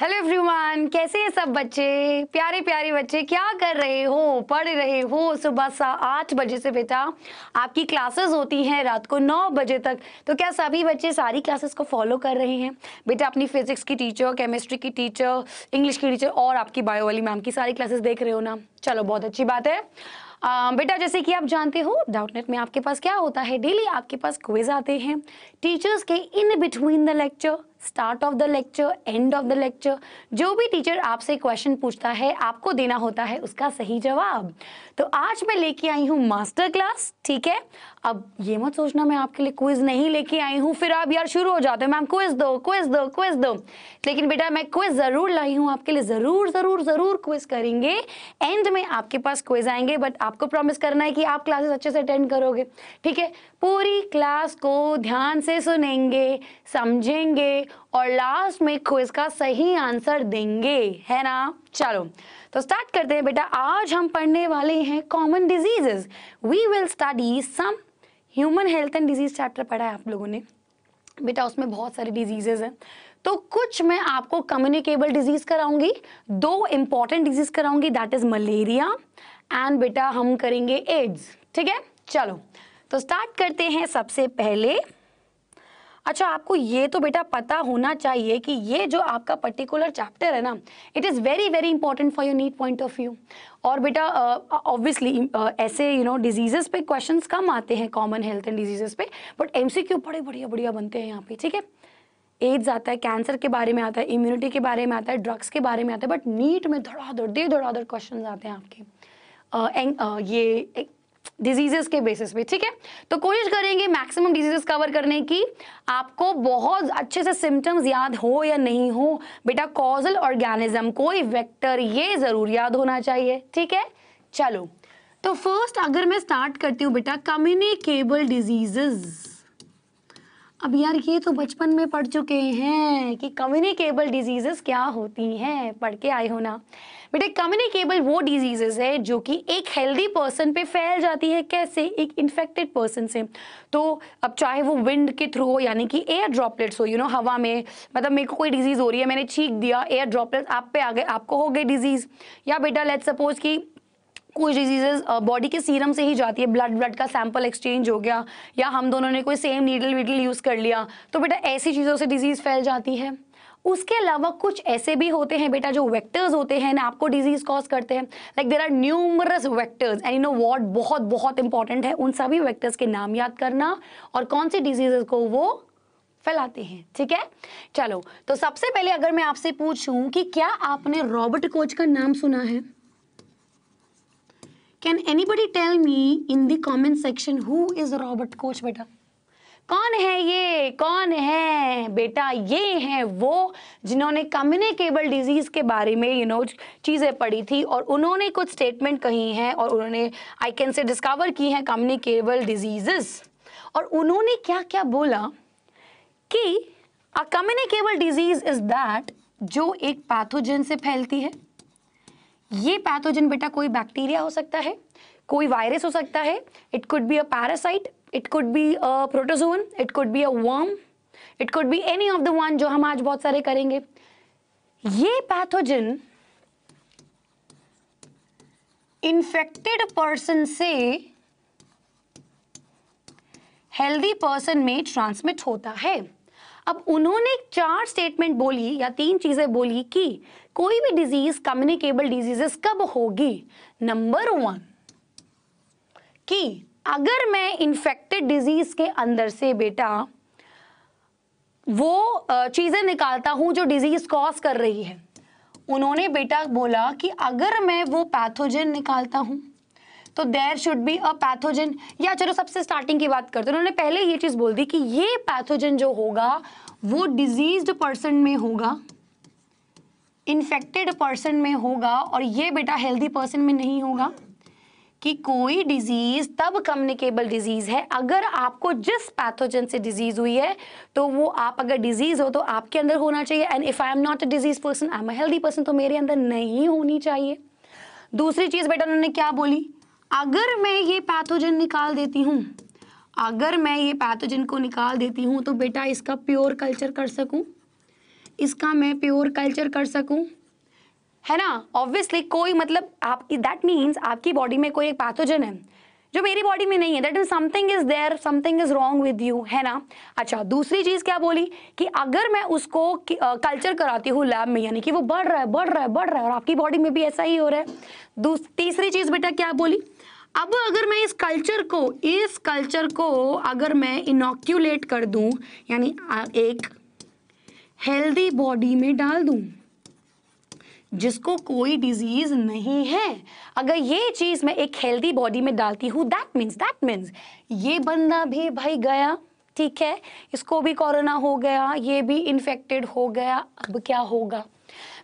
Hello everyone कैसे हैं सब बच्चे प्यारे प्यारे बच्चे क्या कर रहे हो पढ़ रहे हो सुबह सा आठ बजे से बेटा आपकी क्लासेस होती हैं रात को नौ बजे तक तो क्या सभी बच्चे सारी क्लासेस को फॉलो कर रहे हैं बेटा अपनी फिजिक्स की टीचर केमिस्ट्री की टीचर इंग्लिश की टीचर और आपकी बायो वाली मैम की सारी क्लासेस देख रहे हो ना चलो बहुत अच्छी बात है आ, बेटा जैसे कि आप जानते हो डाउटनेट में आपके पास क्या होता है डेली आपके पास क्विज आते हैं टीचर्स के in between the lecture start of the lecture end of the lecture जो भी टीचर आपसे क्वेश्चन पूछता है आपको देना होता है उसका सही जवाब तो आज मैं लेके आई हूँ मास्टर क्लास ठीक है अब ये मत सोचना मैं आपके लिए क्विज नहीं लेके आई हूँ फिर आप यार शुरू हो जाते हो मैम क्विज दो क्विज दो क्विज दो लेकिन बेटा मैं क्विज जरूर लाई हूँ आपके लिए जरूर जरूर जरूर क्विज करेंगे एंड में आपके पास क्विज आएंगे बट आपको प्रॉमिस करना है कि आप क्लासेस अच्छे से अटेंड करोगे ठीक है पूरी क्लास को ध्यान से सुनेंगे समझेंगे और लास्ट में क्विज का सही आंसर देंगे है ना चलो तो स्टार्ट करते हैं बेटा आज हम पढ़ने वाले हैं common diseases we will study some human health and disease chapter पढ़ा है आप लोगों ने बेटा उसमें बहुत सारी डिजीजेज हैं तो कुछ मैं आपको कम्युनिकेबल डिजीज कराऊंगी दो इंपॉर्टेंट डिजीज कराऊंगी दैट इज मलेरिया एंड बेटा हम करेंगे एड्स ठीक है चलो तो स्टार्ट करते हैं सबसे पहले अच्छा आपको ये तो बेटा पता होना चाहिए कि ये जो आपका पर्टिकुलर चैप्टर है ना it is very very important for your NEET point of view और बेटा ऑब्वियसली uh, uh, ऐसे यू नो डिजीजेस पे क्वेश्चंस कम आते हैं कॉमन हेल्थ एंड डिजीजेस पे बट एमसीक्यू बड़े बढ़िया बढ़िया बनते हैं यहाँ पे ठीक है एड्स आता है कैंसर के बारे में आता है इम्यूनिटी के बारे में आता है ड्रग्स के बारे में आता है बट नीट में धड़ाधड़ दे धड़ाधड़ क्वेश्चन आते हैं आपके uh, uh, ये डिजीजेस के बेसिस पे ठीक है तो कोशिश करेंगे मैक्सिमम डिजीजेस कवर करने की आपको बहुत अच्छे से सिम्टम्स याद हो या नहीं हो बेटा कॉजल ऑर्गेनिज्म कोई वेक्टर ये ज़रूर याद होना चाहिए ठीक है चलो तो फर्स्ट अगर मैं स्टार्ट करती हूँ बेटा कम्युनिकेबल डिजीजेस अब यार ये तो बचपन में पढ़ चुके हैं कि कम्युनिकेबल डिजीजेस क्या होती हैं पढ़ के आए हो ना बेटा कम्युनिकेबल वो डिजीजेज है जो कि एक हेल्दी पर्सन पे फैल जाती है कैसे एक इन्फेक्टेड पर्सन से तो अब चाहे वो विंड के थ्रू हो यानी कि एयर ड्रॉपलेट्स हो यू you नो know, हवा में मतलब मेरे को कोई डिजीज़ हो रही है मैंने छींक दिया एयर ड्रॉपलेट्स आप पे आ गए आपको हो गए डिजीज़ या बेटा लेट सपोज कि कुछ डिजीजेज बॉडी के सीरम से ही जाती है ब्लड ब्लड का सैंपल एक्सचेंज हो गया या हम दोनों ने कोई सेम नीडल वीडल यूज़ कर लिया तो बेटा ऐसी चीज़ों से डिजीज़ फैल जाती है उसके अलावा कुछ ऐसे भी होते हैं बेटा जो वेक्टर्स होते हैं ना आपको डिजीज कॉज करते हैं like there are numerous vectors and you know what बहुत बहुत इंपॉर्टेंट है उन सभी वेक्टर्स के नाम याद करना और कौन सी डिजीजेस को वो फैलाते हैं ठीक है चलो तो सबसे पहले अगर मैं आपसे पूछूं कि क्या आपने रॉबर्ट कोच का नाम सुना है can anybody tell me in the comment section who is Robert Koch बेटा कौन है ये कौन है बेटा ये हैं वो जिन्होंने कम्युनिकेबल डिजीज़ के बारे में यू नो चीज़ें पढ़ी थी और उन्होंने कुछ स्टेटमेंट कही हैं और उन्होंने आई कैन से डिस्कवर की हैं कम्युनिकेबल डिजीजेस और उन्होंने क्या क्या बोला कि a communicable disease is that जो एक पैथोजन से फैलती है ये पैथोजन बेटा कोई बैक्टीरिया हो सकता है कोई वायरस हो सकता है it could be a parasite it could be a protozoan it could be a worm it could be any of the one जो हम आज बहुत सारे करेंगे ये पैथोजन इन्फेक्टेड पर्सन से हेल्दी पर्सन में ट्रांसमिट होता है अब उन्होंने चार स्टेटमेंट बोली या तीन चीज़ें बोली कि कोई भी डिजीज कम्युनिकेबल डिजीजेस कब होगी नंबर वन कि अगर मैं इन्फेक्टेड डिजीज के अंदर से बेटा वो चीज़ें निकालता हूँ जो डिजीज कॉज कर रही है उन्होंने बेटा बोला कि अगर मैं वो पैथोजन निकालता हूँ तो there should be a pathogen या चलो सबसे स्टार्टिंग की बात करते हैं उन्होंने पहले ये चीज़ बोल दी कि ये पैथोजन जो होगा वो डिजीज पर्सन में होगा इन्फेक्टेड पर्सन में होगा और ये बेटा हेल्दी पर्सन में नहीं होगा कि कोई डिजीज तब कम्युनिकेबल डिजीज है अगर आपको जिस पैथोजन से डिजीज हुई है तो वो आप अगर डिजीज हो तो आपके अंदर होना चाहिए and if I am not a disease person I am a healthy person तो मेरे अंदर नहीं होनी चाहिए दूसरी चीज बेटा उन्होंने क्या बोली अगर मैं ये पैथोजन निकाल देती हूँ अगर मैं ये पैथोजन को निकाल देती हूँ तो बेटा इसका प्योर कल्चर कर सकूँ इसका मैं प्योर कल्चर कर सकूँ है ना ऑब्वियसली कोई मतलब आपकी दैट मीन्स आपकी बॉडी में कोई एक पैथोजन है जो मेरी बॉडी में नहीं है that is something is there something is wrong with you है ना अच्छा दूसरी चीज क्या बोली कि अगर मैं उसको कल्चर uh, कराती हूँ लैब में यानी कि वो बढ़ रहा है बढ़ रहा है बढ़ रहा है और आपकी बॉडी में भी ऐसा ही हो रहा है तीसरी चीज बेटा क्या बोली अब अगर मैं इस कल्चर को इस कल्चर को अगर मैं इनोक्यूलेट कर दूं यानी एक हेल्दी बॉडी में डाल दूं जिसको कोई डिजीज नहीं है अगर ये चीज मैं एक हेल्दी बॉडी में डालती हूँ दैट मीन्स दैट मीन्स ये बंदा भी भाई गया ठीक है इसको भी कोरोना हो गया ये भी इन्फेक्टेड हो गया अब क्या होगा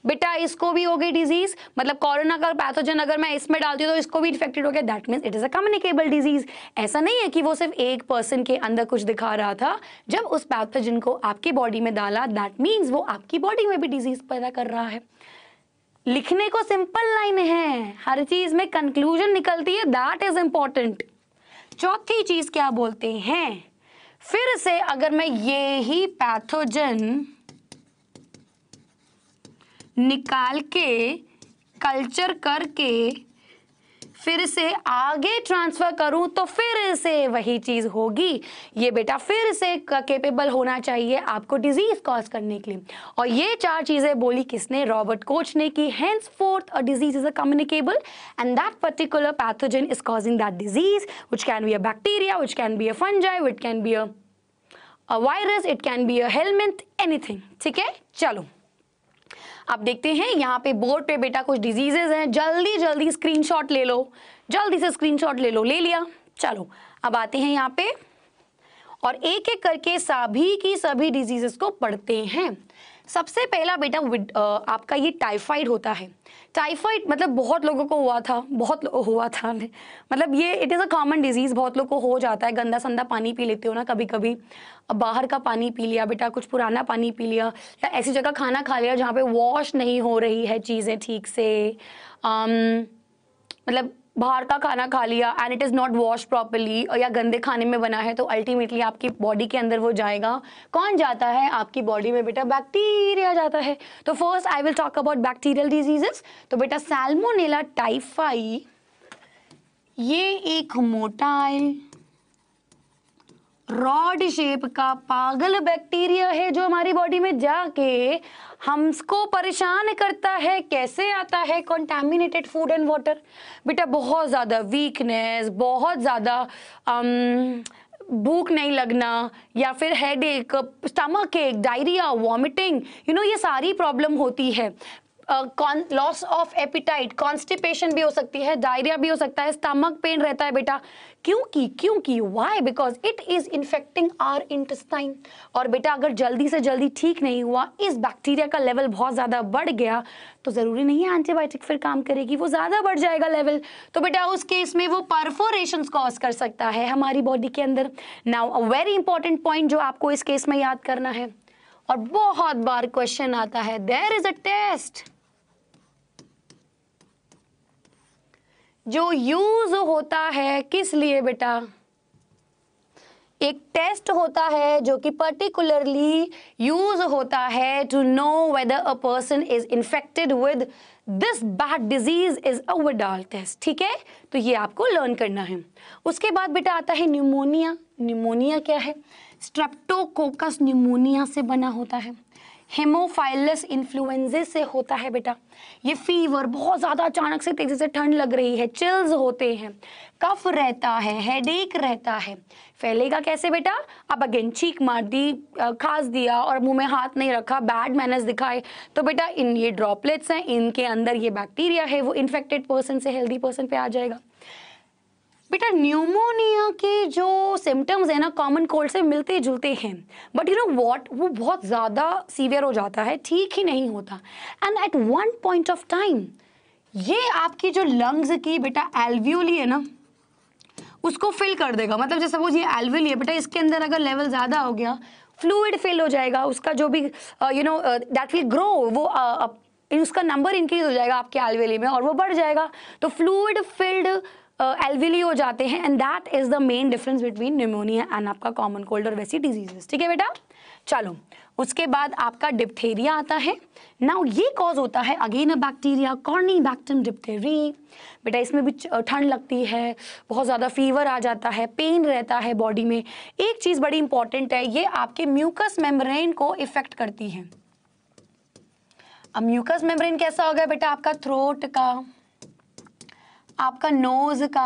बेटा इसको भी हो गई डिजीज मतलब कोरोना का पैथोजन अगर मैं इसमें डालती हूँ तो इसको भी इन्फेक्टेड हो गया that means it is a communicable disease ऐसा नहीं है कि वो सिर्फ एक पर्सन के अंदर कुछ दिखा रहा था जब उस पैथोजन को आपकी बॉडी में डाला दैट मीन्स वो आपकी बॉडी में भी डिजीज पैदा कर रहा है लिखने को सिंपल लाइन है हर चीज में कंक्लूजन निकलती है दैट इज इंपॉर्टेंट चौथी चीज क्या बोलते हैं फिर से अगर मैं ये ही पैथोजन निकाल के कल्चर करके फिर से आगे ट्रांसफर करूं तो फिर से वही चीज होगी ये बेटा फिर से कैपेबल होना चाहिए आपको डिजीज कॉज करने के लिए और ये चार चीजें बोली किसने रॉबर्ट कोच ने की hands forth a disease is a communicable and that particular pathogen is causing that disease which can be a bacteria which can be a fungi which can be a virus it can be a helminth anything ठीक है चलो आप देखते हैं यहाँ पे board पे बेटा कुछ डिजीजेज हैं जल्दी जल्दी स्क्रीनशॉट ले लो जल्दी से स्क्रीनशॉट ले लो ले लिया चलो अब आते हैं यहाँ पे और एक एक करके सभी की सभी डिजीजेस को पढ़ते हैं सबसे पहला बेटा आपका ये टाइफाइड होता है टाइफाइड मतलब बहुत लोगों को हुआ था बहुत हुआ था मतलब ये it is a common disease बहुत लोग को हो जाता है गंदा संदा पानी पी लेते हो ना कभी कभी बाहर का पानी पी लिया बेटा कुछ पुराना पानी पी लिया या ऐसी जगह खाना खा लिया जहाँ पे वॉश नहीं हो रही है चीज़ें ठीक से आम, मतलब बाहर का खाना खा लिया and it is not wash properly या गंदे खाने में बना है तो अल्टीमेटली आपकी बॉडी के अंदर वो जाएगा कौन जाता है आपकी बॉडी में बेटा बैक्टीरिया जाता है तो first I will talk about bacterial diseases तो बेटा सैलमोनेला टाइफाई ये एक मोटाइल रॉड शेप का पागल बैक्टीरिया है जो हमारी बॉडी में जाके हमको परेशान करता है कैसे आता है कॉन्टेमिनेटेड फूड एंड वाटर बेटा बहुत ज़्यादा वीकनेस बहुत ज़्यादा भूख नहीं लगना या फिर हेड एक स्टमक एक डायरिया वॉमिटिंग यू नो ये सारी प्रॉब्लम होती है लॉस ऑफ एपिटाइट कॉन्स्टिपेशन भी हो सकती है डायरिया भी हो सकता है स्टमक पेन रहता है बेटा क्योंकि क्योंकि why because it is infecting our intestine और बेटा अगर जल्दी से जल्दी ठीक नहीं हुआ इस बैक्टीरिया का लेवल बहुत ज़्यादा बढ़ गया तो ज़रूरी नहीं है एंटीबायोटिक फिर काम करेगी वो ज़्यादा बढ़ जाएगा लेवल तो बेटा उस केस में वो परफोरेशन कॉज कर सकता है हमारी बॉडी के अंदर now a very important point जो आपको इस केस में याद करना है और बहुत बार क्वेश्चन आता है देर इज अ टेस्ट जो यूज होता है किस लिए बेटा एक टेस्ट होता है जो कि पर्टिकुलरली यूज होता है to know whether a person is infected with this bad disease is a test ठीक है तो ये आपको लर्न करना है उसके बाद बेटा आता है न्यूमोनिया न्यूमोनिया क्या है स्ट्रेप्टोकोकस न्यूमोनिया से बना होता है हेमोफाइलस इन्फ्लुएंजे से होता है बेटा ये फीवर बहुत ज़्यादा अचानक से तेज़ी से ठंड लग रही है चिल्स होते हैं कफ रहता है हेडेक रहता है फैलेगा कैसे बेटा अब अगेन छींक मार दी खास दिया और मुंह में हाथ नहीं रखा बैड मैनर्स दिखाए तो बेटा इन ये ड्रॉपलेट्स हैं इनके अंदर ये बैक्टीरिया है वो इन्फेक्टेड पर्सन से हेल्दी पर्सन पे आ जाएगा बेटा न्यूमोनिया के जो सिम्टम्स हैं ना कॉमन कोल्ड से मिलते जुलते हैं बट यू नो वॉट वो बहुत ज़्यादा सीवियर हो जाता है ठीक ही नहीं होता and at one point of time ये आपकी जो लंग्स की बेटा एल्व्यूली है ना उसको फिल कर देगा मतलब जैसे सपोज ये एल्विल है बेटा इसके अंदर अगर लेवल ज़्यादा हो गया फ्लूड फिल हो जाएगा उसका जो भी you know that will grow वो uh, uh उसका नंबर इंक्रीज हो जाएगा आपके एलवेली में और वो बढ़ जाएगा तो फ्लूड फिल्ड एल्विली uh, हो जाते हैं and that is the main difference between pneumonia and आपका कॉमन कोल्ड और वैसी डिजीजेस ठीक है बेटा चलो उसके बाद आपका डिप्थेरिया आता है नाउ ये कॉज होता है again a bacteria Corynebacterium diphtheriae बेटा इसमें भी ठंड लगती है बहुत ज़्यादा फीवर आ जाता है पेन रहता है बॉडी में एक चीज़ बड़ी इंपॉर्टेंट है ये आपके म्यूकस मेम्ब्रेन को इफेक्ट करती है अब म्यूकस मेम्ब्रेन कैसा हो गया बेटा आपका थ्रोट का आपका नोज का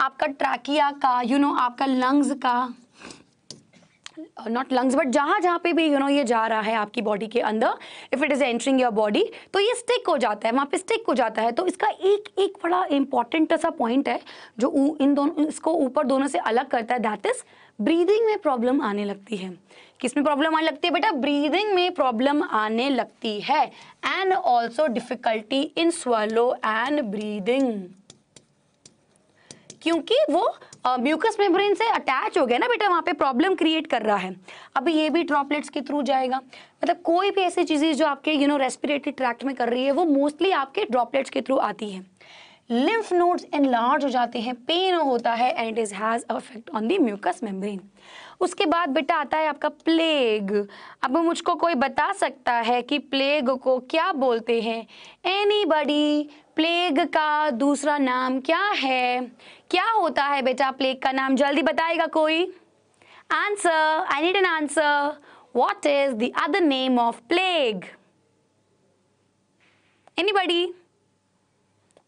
आपका ट्रैकिया का यू you नो know, आपका लंग्स का नॉट लंग्स बट जहां जहाँ पे भी यू you नो know, ये जा रहा है आपकी बॉडी के अंदर if it is entering your body तो ये स्टिक हो जाता है वहां पे स्टिक हो जाता है तो इसका एक एक बड़ा इंपॉर्टेंट ऐसा पॉइंट है जो इन दोनों इसको ऊपर दोनों से अलग करता है दैट इज़ ब्रीदिंग में प्रॉब्लम आने लगती है किस में प्रॉब्लम आने लगती है बेटा ब्रीदिंग में प्रॉब्लम आने लगती है and also difficulty in swallow and breathing क्योंकि वो म्यूकस uh, मेम्ब्रेन से अटैच हो गया ना बेटा वहाँ पे प्रॉब्लम क्रिएट कर रहा है अभी ये भी ड्रॉपलेट्स के थ्रू जाएगा मतलब कोई भी ऐसी चीज़ें जो आपके यू नो रेस्पिरेटरी ट्रैक्ट में कर रही है वो मोस्टली आपके ड्रॉपलेट्स के थ्रू आती है लिम्फ नोड्स इन लार्ज हो जाते हैं पेन होता है and it is has affect on the mucus membrane उसके बाद बेटा आता है आपका प्लेग अब मुझको कोई बता सकता है कि प्लेग को क्या बोलते हैं एनी बडी प्लेग का दूसरा नाम क्या है क्या होता है बेटा प्लेग का नाम जल्दी बताएगा कोई answer I need an answer what is the other name of plague anybody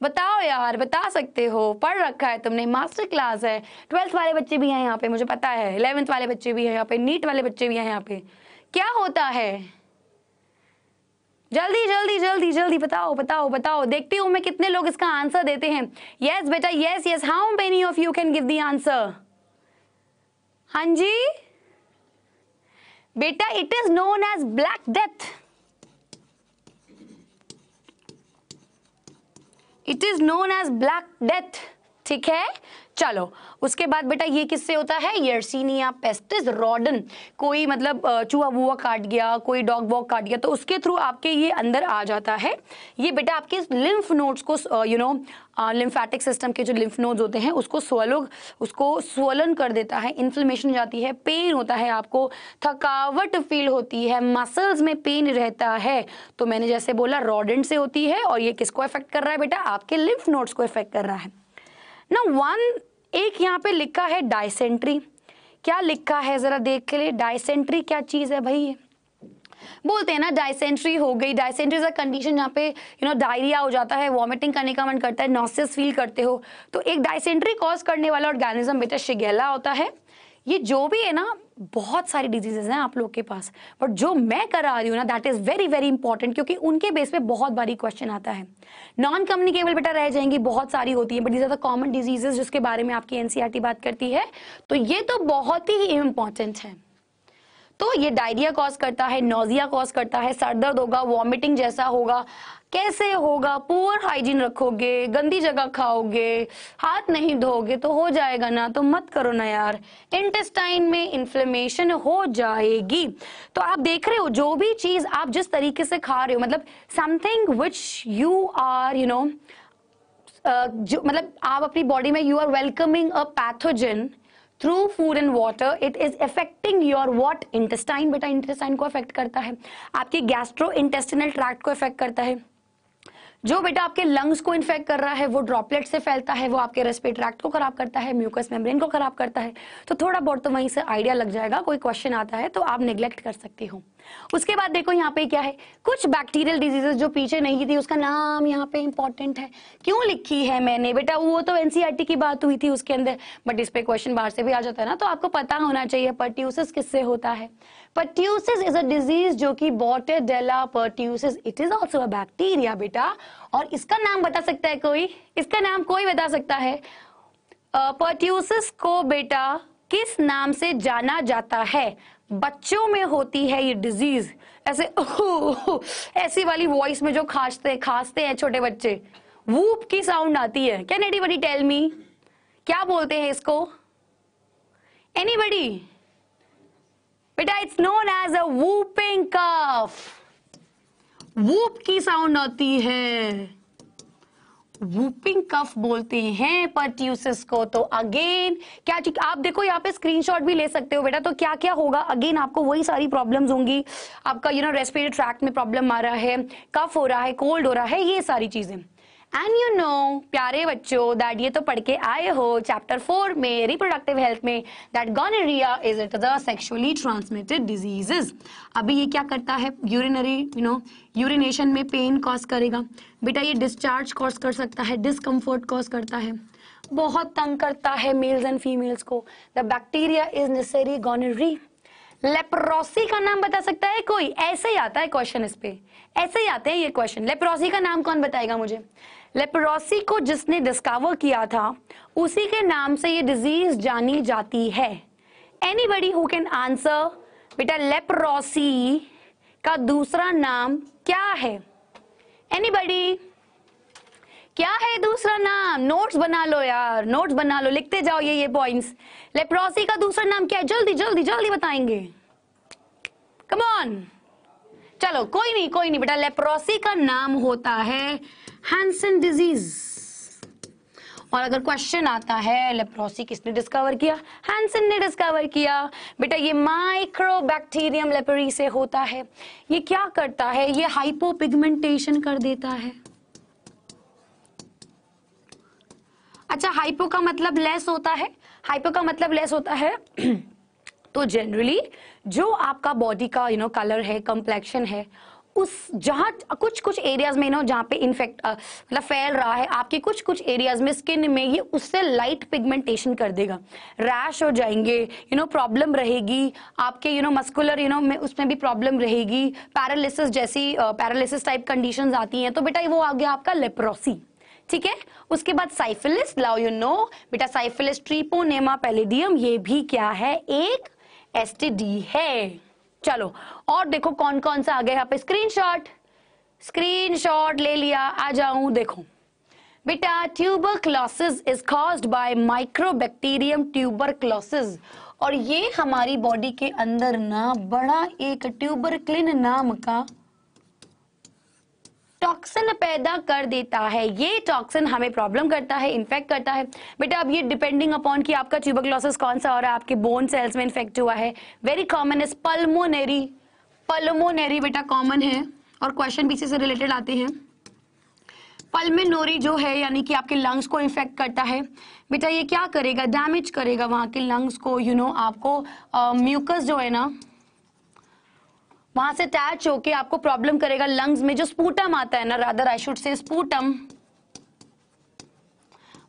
बताओ यार बता सकते हो पढ़ रखा है तुमने मास्टर क्लास है ट्वेल्थ वाले बच्चे भी हैं यहाँ पे मुझे पता है इलेवेंथ वाले बच्चे भी हैं यहाँ पे नीट वाले बच्चे भी हैं यहाँ पे क्या होता है जल्दी जल्दी जल्दी जल्दी बताओ बताओ बताओ देखती हूँ मैं कितने लोग इसका आंसर देते हैं यस बेटा yes yes how many of you can give the answer हाँ जी बेटा it is known as black death It is known as Black Death. ठीक है चलो उसके बाद बेटा ये किससे होता है यर्सिनिया पेस्टिस रॉडन कोई मतलब चूहा वूहा काट गया कोई डॉग वॉक काट गया तो उसके थ्रू आपके ये अंदर आ जाता है ये बेटा आपके लिम्फ नोड्स को यू नो लिम्फेटिक सिस्टम के जो लिम्फ नोड्स होते हैं उसको स्वलो उसको स्वलन कर देता है इन्फ्लेमेशन जाती है पेन होता है आपको थकावट फील होती है मसल्स में पेन रहता है तो मैंने जैसे बोला रॉडेंट से होती है और ये किसको इफेक्ट कर रहा है बेटा आपके लिम्फ नोड्स को इफेक्ट कर रहा है ना वन एक यहाँ पे लिखा है डायसेंट्री क्या लिखा है जरा देख के लिए डायसेंट्री क्या चीज है भाई ये बोलते हैं ना डायसेंट्री हो गई डायसेंट्री इज कंडीशन जहाँ पे यू नो डायरिया हो जाता है वॉमिटिंग करने का मन करता है नॉसियस फील करते हो तो एक डायसेंट्री कॉज करने वाला ऑर्गेनिज्म बेटा शिगेला होता है ये जो भी है ना बहुत सारी डिजीजेस हैं आप लोग के पास बट जो मैं करा रही हूँ ना that is very very important क्योंकि उनके बेस पे बहुत बारी क्वेश्चन आता है नॉन कम्युनिकेबल बेटा रह जाएंगी बहुत सारी होती है but is are the common diseases जिसके बारे में आपकी एनसीआरटी e बात करती है तो ये तो बहुत ही इंपॉर्टेंट है तो ये डायरिया कॉज करता है नोजिया कॉज करता है सर दर्द होगा वॉमिटिंग जैसा होगा कैसे होगा पुअर हाइजीन रखोगे गंदी जगह खाओगे हाथ नहीं धोगे तो हो जाएगा ना तो मत करो ना यार इंटेस्टाइन में इन्फ्लेमेशन हो जाएगी तो आप देख रहे हो जो भी चीज आप जिस तरीके से खा रहे हो मतलब something which you are you know जो मतलब आप अपनी बॉडी में you are welcoming a pathogen through food and water it is effecting your what intestine बेटा इंटेस्टाइन को अफेक्ट करता है आपके गैस्ट्रो इंटेस्टिनल ट्रैक्ट को अफेक्ट करता है जो बेटा आपके लंग्स को इन्फेक्ट कर रहा है वो ड्रॉपलेट से फैलता है वो आपके रेस्पिरेट ट्रैक्ट को खराब करता है म्यूकस मेम्ब्रेन को खराब करता है तो थोड़ा बहुत तो वहीं से आइडिया लग जाएगा कोई क्वेश्चन आता है तो आप नेग्लेक्ट कर सकते हो उसके बाद देखो यहाँ पे क्या है कुछ बैक्टीरियल डिजीजेस जो पीछे नहीं थी उसका नाम यहाँ पे इंपॉर्टेंट है क्यों लिखी है मैंने बेटा वो तो एनसीआरटी e की बात हुई थी उसके अंदर बट इस पर क्वेश्चन बाहर से भी आ जाता है ना तो आपको पता होना चाहिए पर्ट्यूस किससे होता है पर्ट्यूसिस इज अ डिजीज जो कि Bordetella pertussis it is also a bacteria बेटा और इसका नाम बता सकता है कोई इसका नाम कोई बता सकता है पर्ट्यूसिस को बेटा किस नाम से जाना जाता है बच्चों में होती है ये डिजीज ऐसे ऐसी वाली वॉइस में जो खांसते खांसते हैं छोटे बच्चे वूप की साउंड आती है can anybody tell me क्या बोलते हैं इसको एनी बडी बेटा it's known as a whooping cough whoop की साउंड होती है वूपिंग कफ बोलते हैं पर्ट्यूसिस को तो अगेन क्या ठीक आप देखो यहाँ पे स्क्रीनशॉट भी ले सकते हो बेटा तो क्या क्या होगा अगेन आपको वही सारी प्रॉब्लम्स होंगी आपका यू नो रेस्पिरेटरी ट्रैक्ट में प्रॉब्लम आ रहा है कफ हो रहा है कोल्ड हो रहा है ये सारी चीजें एंड यू नो प्यारे बच्चों दैट ये तो पढ़ के आए हो चैप्टर फोर में रिप्रोडक्टिव हेल्थ में that gonorrhoea is it the sexually transmitted diseases अभी ये क्या करता है यूरिनरी यू नो यूरिनेशन में पेन कॉज करेगा बेटा ये डिस्चार्ज कॉज कर सकता है डिसकम्फर्ट कॉज करता है बहुत तंग करता है मेल्स एंड फीमेल्स को the bacteria is Neisseria gonorrhoeae leprosy का नाम बता सकता है कोई ऐसे ही आता है क्वेश्चन इस पे ऐसे ही आते हैं ये क्वेश्चन लेप्रोसी का नाम कौन बताएगा मुझे लेपरोसी को जिसने डिस्कवर किया था उसी के नाम से ये डिजीज जानी जाती है बडी हु कैन आंसर बेटा लेपरोसी का दूसरा नाम क्या है एनीबडी क्या है दूसरा नाम नोट्स बना लो यार नोट्स बना लो लिखते जाओ ये ये पॉइंट्स लेप्रोसी का दूसरा नाम क्या है जल्दी जल्दी जल्दी बताएंगे कम ऑन चलो कोई नहीं कोई नहीं बेटा लेप्रोसी का नाम होता है हैंसन डिजीज और अगर क्वेश्चन आता है लेप्रोसी किसने डिस्कवर किया हैंसन ने डिस्कवर किया बेटा ये माइक्रोबैक्टीरियम लेपरी से होता है ये क्या करता है ये हाइपोपिगमेंटेशन कर देता है अच्छा हाइपो का मतलब लेस होता है हाइपो का मतलब लेस होता है तो जनरली जो आपका बॉडी का यू नो कलर है कम्प्लेक्शन है उस जहाँ कुछ कुछ एरियाज में ना जहां पे इन्फेक्ट मतलब फैल रहा है आपके कुछ कुछ एरियाज में स्किन में ये उससे लाइट पिगमेंटेशन कर देगा रैश हो जाएंगे यू नो प्रॉब्लम रहेगी आपके you know muscular you know में उसमें भी प्रॉब्लम रहेगी पैरालिसिस जैसी पैरालिसिस टाइप कंडीशन आती हैं तो बेटा वो आ गया आपका लेप्रोसी ठीक है उसके बाद साइफिलिस लाओ यू नो बेटा साइफिलिस ट्रीपोनेमा पेलिडियम ये भी क्या है एक एस है चलो और देखो कौन कौन सा आ गया यहाँ पे स्क्रीनशॉट स्क्रीनशॉट ले लिया आ जाऊं देखो बेटा tuberculosis is caused by mycobacterium tuberculosis और ये हमारी बॉडी के अंदर ना बड़ा एक ट्यूबरक्लिन नाम का टॉक्सिन पैदा कर देता है ये टॉक्सिन हमें प्रॉब्लम करता है इन्फेक्ट करता है बेटा अब ये डिपेंडिंग अपॉन कि आपका ट्यूबरक्लोसिस कौन सा हो रहा है आपके बोन सेल्स में इन्फेक्ट हुआ है very common is pulmonary pulmonary बेटा कॉमन है और क्वेश्चन पीछे से रिलेटेड आते हैं पल्मेनोरी जो है यानी कि आपके लंग्स को इन्फेक्ट करता है बेटा ये क्या करेगा डैमेज करेगा वहाँ के लंग्स को यू you नो know, आपको म्यूकस uh, जो है ना वहां से अटैच होके आपको प्रॉब्लम करेगा लंग्स में जो स्पूटम आता है ना rather I should say sputum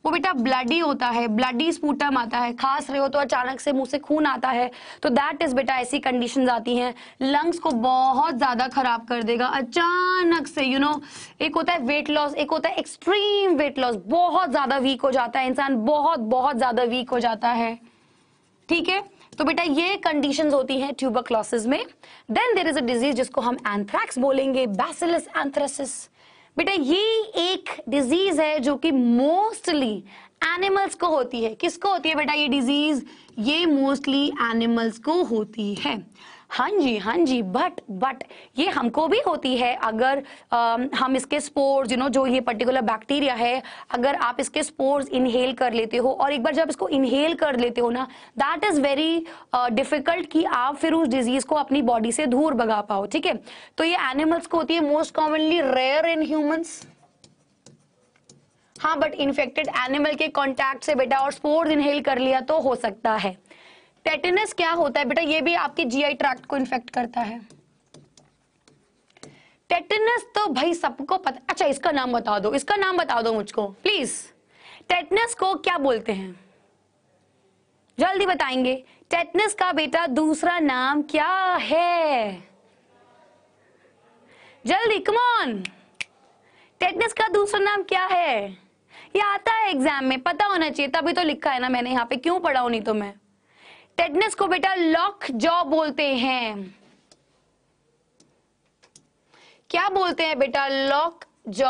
वो बेटा ब्लडी होता है ब्लडी स्पूटम आता है खास रहे हो तो अचानक से मुंह से खून आता है तो दैट इज बेटा ऐसी कंडीशंस आती हैं लंग्स को बहुत ज्यादा खराब कर देगा अचानक से यू you नो know, एक होता है वेट लॉस एक होता है एक्सट्रीम वेट लॉस बहुत ज्यादा वीक हो जाता है इंसान बहुत बहुत ज्यादा वीक हो जाता है ठीक है तो बेटा ये कंडीशन होती है क्लॉसिस में then there is a disease जिसको हम एंथ्रैक्स बोलेंगे बैसिलस एंथ्रेसिस बेटा ये एक डिजीज है जो कि मोस्टली एनिमल्स को होती है किसको होती है बेटा ये डिजीज ये मोस्टली एनिमल्स को होती है हाँ जी हाँ जी बट बट ये हमको भी होती है अगर आ, हम इसके स्पोर्स यू नो जो ये पर्टिकुलर बैक्टीरिया है अगर आप इसके स्पोर्स इनहेल कर लेते हो और एक बार जब इसको इनहेल कर लेते हो ना दैट इज वेरी डिफिकल्ट कि आप फिर उस डिजीज को अपनी बॉडी से दूर भगा पाओ ठीक है तो ये एनिमल्स को होती है most commonly rare in humans हाँ बट इन्फेक्टेड एनिमल के कॉन्टैक्ट से बेटा और स्पोर्स इनहेल कर लिया तो हो सकता है टेटनस क्या होता है बेटा ये भी आपके जीआई ट्रैक्ट को इन्फेक्ट करता है टेटनस तो भाई सबको पता अच्छा इसका नाम बता दो इसका नाम बता दो मुझको प्लीज टेटनस को क्या बोलते हैं जल्दी बताएंगे टेटनस का बेटा दूसरा नाम क्या है जल्दी कमॉन टेटनस का दूसरा नाम क्या है ये आता है एग्जाम में पता होना चाहिए तभी तो लिखा है ना मैंने यहाँ पे क्यों पढ़ा हो नहीं तो मैं टेटनस को बेटा लॉक जॉ बोलते हैं क्या बोलते हैं बेटा लॉक जॉ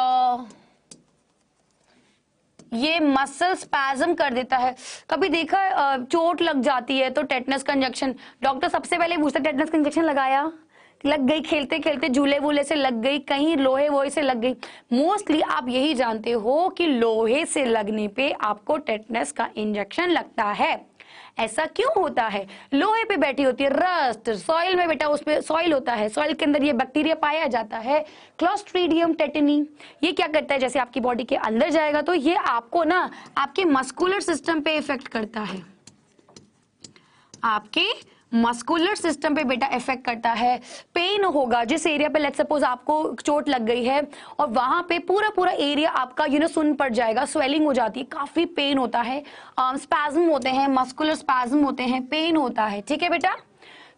ये मसल स्पैजम कर देता है कभी देखा चोट लग जाती है तो टेटनस का इंजेक्शन डॉक्टर सबसे पहले पूछता टेटनस का इंजेक्शन लगाया लग गई खेलते खेलते झूले वूले से लग गई कहीं लोहे वोहे से लग गई मोस्टली आप यही जानते हो कि लोहे से लगने पे आपको टेटनस का इंजेक्शन लगता है ऐसा क्यों होता है लोहे पे बैठी होती है रस्ट सॉइल में बेटा उस पर सॉइल होता है सॉइल के अंदर ये बैक्टीरिया पाया जाता है क्लोस्ट्रीडियम टेटनी ये क्या करता है जैसे आपकी बॉडी के अंदर जाएगा तो ये आपको ना आपके मस्कुलर सिस्टम पे इफेक्ट करता है आपके मस्कुलर सिस्टम पे बेटा इफेक्ट करता है पेन होगा जिस एरिया पे लेट सपोज आपको चोट लग गई है और वहां पे पूरा पूरा एरिया आपका यू नो सुन पड़ जाएगा स्वेलिंग हो जाती है काफी पेन होता है स्पैज्म um, होते हैं मस्कुलर स्पैज्म होते हैं पेन होता है ठीक है बेटा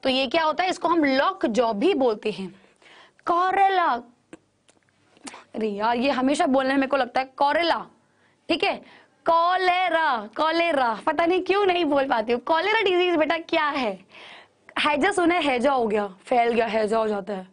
तो ये क्या होता है इसको हम लॉक जॉ भी बोलते हैं कॉरेला अरे यार ये हमेशा बोलने में को लगता है कॉरेला ठीक है कॉलेरा कॉलेरा पता नहीं क्यों नहीं बोल पाती हूँ कॉलेरा डिजीज बेटा क्या है हैजा सुना है हैजा हो गया फैल गया हैजा हो जाता है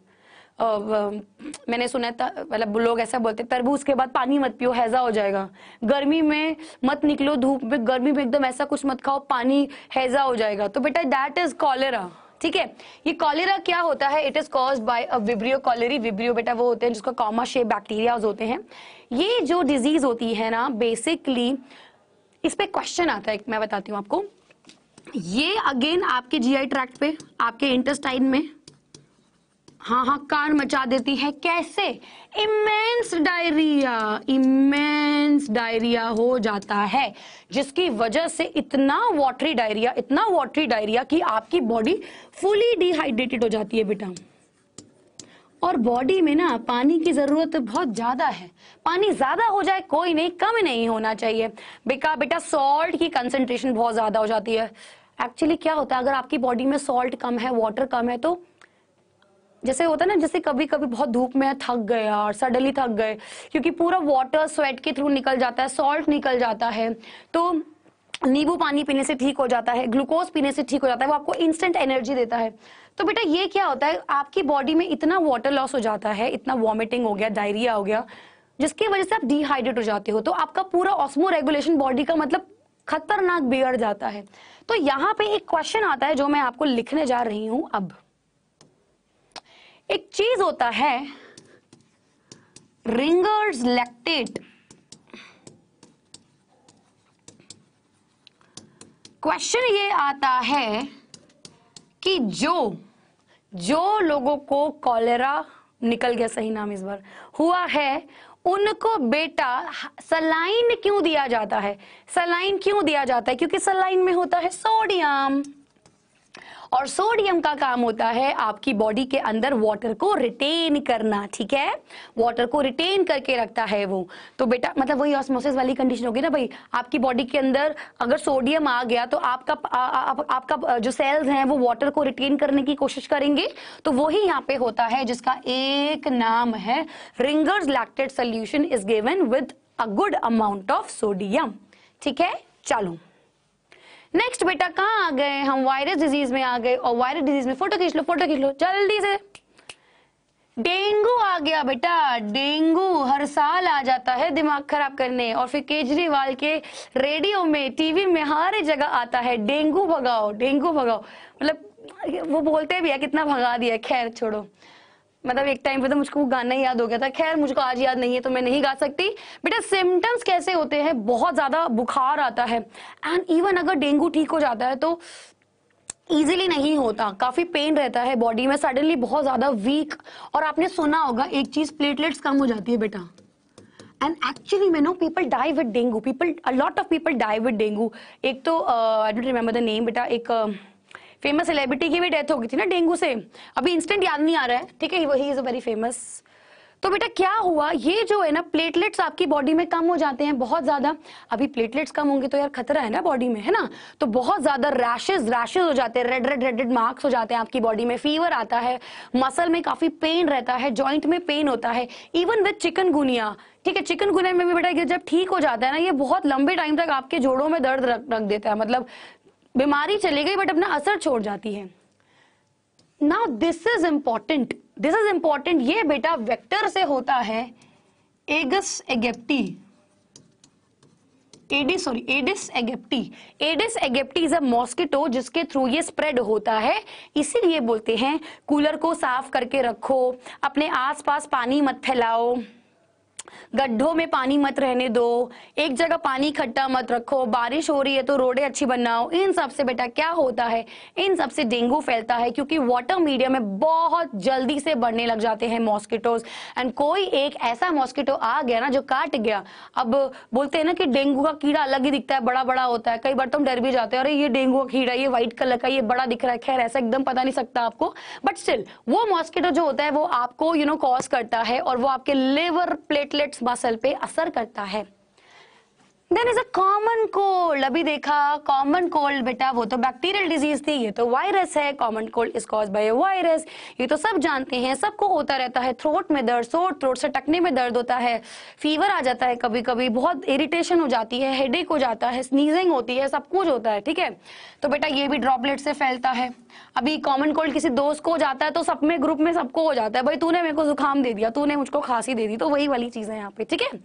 अब मैंने सुना था मतलब लोग ऐसा बोलते तरबूज के बाद पानी मत पियो हैजा हो जाएगा गर्मी में मत निकलो धूप में गर्मी में एकदम ऐसा कुछ मत खाओ पानी हैजा हो जाएगा तो बेटा दैट इज कॉलेरा ठीक है ये कॉलेरा क्या होता है it is cause by a vibrio cholerae vibrio बेटा वो होते हैं जिसको कॉमा शेप बैक्टीरियाज होते हैं ये जो डिजीज होती है ना बेसिकली इस पे क्वेश्चन आता है मैं बताती हूँ आपको ये अगेन आपके जीआई ट्रैक्ट पे आपके इंटेस्टाइन में हाहाकार मचा देती है कैसे इमेंस डायरिया इमेंस डायरिया हो जाता है जिसकी वजह से इतना वाटरी डायरिया इतना वाटरी डायरिया कि आपकी बॉडी फुली डिहाइड्रेटेड हो जाती है बेटा और बॉडी में ना पानी की जरूरत बहुत ज्यादा है पानी ज्यादा हो जाए कोई नहीं कम नहीं होना चाहिए बेका बेटा सॉल्ट की कंसेंट्रेशन बहुत ज्यादा हो जाती है एक्चुअली क्या होता है अगर आपकी बॉडी में सॉल्ट कम है वाटर कम है तो जैसे होता है ना जैसे कभी कभी बहुत धूप में थक गए और सडनली थक गए क्योंकि पूरा वाटर स्वेट के थ्रू निकल जाता है सॉल्ट निकल जाता है तो नींबू पानी पीने से ठीक हो जाता है ग्लूकोज पीने से ठीक हो जाता है वो आपको इंस्टेंट एनर्जी देता है तो बेटा ये क्या होता है आपकी बॉडी में इतना वाटर लॉस हो जाता है इतना वॉमिटिंग हो गया डायरिया हो गया जिसकी वजह से आप डिहाइड्रेट हो जाते हो तो आपका पूरा ऑस्मो रेगुलेशन बॉडी का मतलब खतरनाक बिगड़ जाता है तो यहाँ पे एक क्वेश्चन आता है जो मैं आपको लिखने जा रही हूँ अब एक चीज होता है रिंगर्स लैक्टेट क्वेश्चन ये आता है कि जो जो लोगों को कॉलेरा निकल गया सही नाम इस बार हुआ है उनको बेटा सलाइन क्यों दिया जाता है सलाइन क्यों दिया जाता है क्योंकि सलाइन में होता है सोडियम और सोडियम का काम होता है आपकी बॉडी के अंदर वाटर को रिटेन करना ठीक है वाटर को रिटेन करके रखता है वो तो बेटा मतलब वही ऑस्मोसिस वाली कंडीशन होगी ना भाई आपकी बॉडी के अंदर अगर सोडियम आ गया तो आपका आ, आ, आप, आपका जो सेल्स हैं वो वाटर को रिटेन करने की कोशिश करेंगे तो वही यहाँ पे होता है जिसका एक नाम है Ringer's lactate solution is given with a good amount of sodium ठीक है चलो नेक्स्ट बेटा कहाँ आ गए हम वायरस डिजीज में आ गए और वायरस डिजीज में फोटो खींच लो फोटो खींच लो जल्दी से डेंगू आ गया बेटा डेंगू हर साल आ जाता है दिमाग खराब करने और फिर केजरीवाल के रेडियो में टीवी में हर जगह आता है डेंगू भगाओ डेंगू भगाओ मतलब वो बोलते भी है कितना भगा दिया खैर छोड़ो मतलब एक टाइम पे तो मुझको गाना याद हो गया था खैर मुझको आज याद नहीं है तो मैं नहीं गा सकती बेटा सिम्टम्स कैसे होते हैं बहुत ज्यादा बुखार आता है एंड इवन अगर डेंगू ठीक हो जाता है तो ईजिली नहीं होता काफी पेन रहता है बॉडी में सडनली बहुत ज्यादा वीक और आपने सुना होगा एक चीज प्लेटलेट्स कम हो जाती है बेटा एंड एक्चुअली मैं know people die with dengue people lot of people die with dengue एक तो I don't remember the name बेटा एक uh, फेमस सेलिब्रिटी की भी डेथ हो गई थी ना डेंगू से अभी इंस्टेंट याद नहीं आ रहा है ठीक है वही इज अ वेरी फेमस तो बेटा क्या हुआ ये जो है ना प्लेटलेट्स आपकी बॉडी में कम हो जाते हैं बहुत ज्यादा अभी प्लेटलेट्स कम होंगे तो यार खतरा है ना बॉडी में है ना तो बहुत ज्यादा रैशेज रैशेज हो जाते हैं red red red red marks हो जाते हैं आपकी बॉडी में फीवर आता है मसल में काफी पेन रहता है ज्वाइंट में पेन होता है इवन विथ चिकन गुनिया ठीक है चिकन गुनिया में भी बेटा जब ठीक हो जाता है ना ये बहुत लंबे टाइम तक आपके जोड़ों में दर्द रख रख देता है मतलब बीमारी चली गई बट अपना असर छोड़ जाती है now this is important this is important ये बेटा वेक्टर से होता है Aedes aegypti Aedes sorry Aedes aegypti Aedes aegypti is a mosquito जिसके थ्रू ये स्प्रेड होता है इसीलिए बोलते हैं कूलर को साफ करके रखो अपने आसपास पानी मत फैलाओ गड्ढों में पानी मत रहने दो एक जगह पानी इकट्ठा मत रखो बारिश हो रही है तो रोडे अच्छी बनाओ इन सबसे बेटा क्या होता है इन सबसे डेंगू फैलता है क्योंकि वाटर मीडिया में बहुत जल्दी से बढ़ने लग जाते हैं मॉस्किटोज एंड कोई एक ऐसा मॉस्किटो आ गया ना जो काट गया अब बोलते हैं ना कि डेंगू का कीड़ा अलग ही दिखता है बड़ा बड़ा होता है कई बार तो हम डर भी जाते हैं अरे ये डेंगू का कीड़ा ये व्हाइट कलर का ये बड़ा दिख रहा है खैर ऐसा एकदम पता नहीं सकता आपको बट स्टिल वो मॉस्किटो जो होता है वो आपको यू नो कॉज करता है और वो आपके लिवर प्लेटलेट्स मसल पे असर करता है then is a common cold अभी देखा कॉमन कोल्ड बेटा वो तो बैक्टीरियल डिजीज थी ये तो वायरस है common cold is cause by virus ये तो सब जानते हैं सबको होता रहता है थ्रोट में दर्द सोट थ्रोट से टकने में दर्द होता है फीवर आ जाता है कभी कभी बहुत इरिटेशन हो जाती है हेडेक हो जाता है स्नीजिंग होती है सब कुछ होता है ठीक है तो बेटा ये भी ड्रॉपलेट से फैलता है अभी कॉमन कोल्ड किसी दोस्त को हो जाता है तो सब में ग्रुप में सबको हो जाता है भाई तूने मेरे को जुकाम दे दिया तूने मुझको खांसी दे दी तो वही वाली चीज है यहाँ पे ठीक है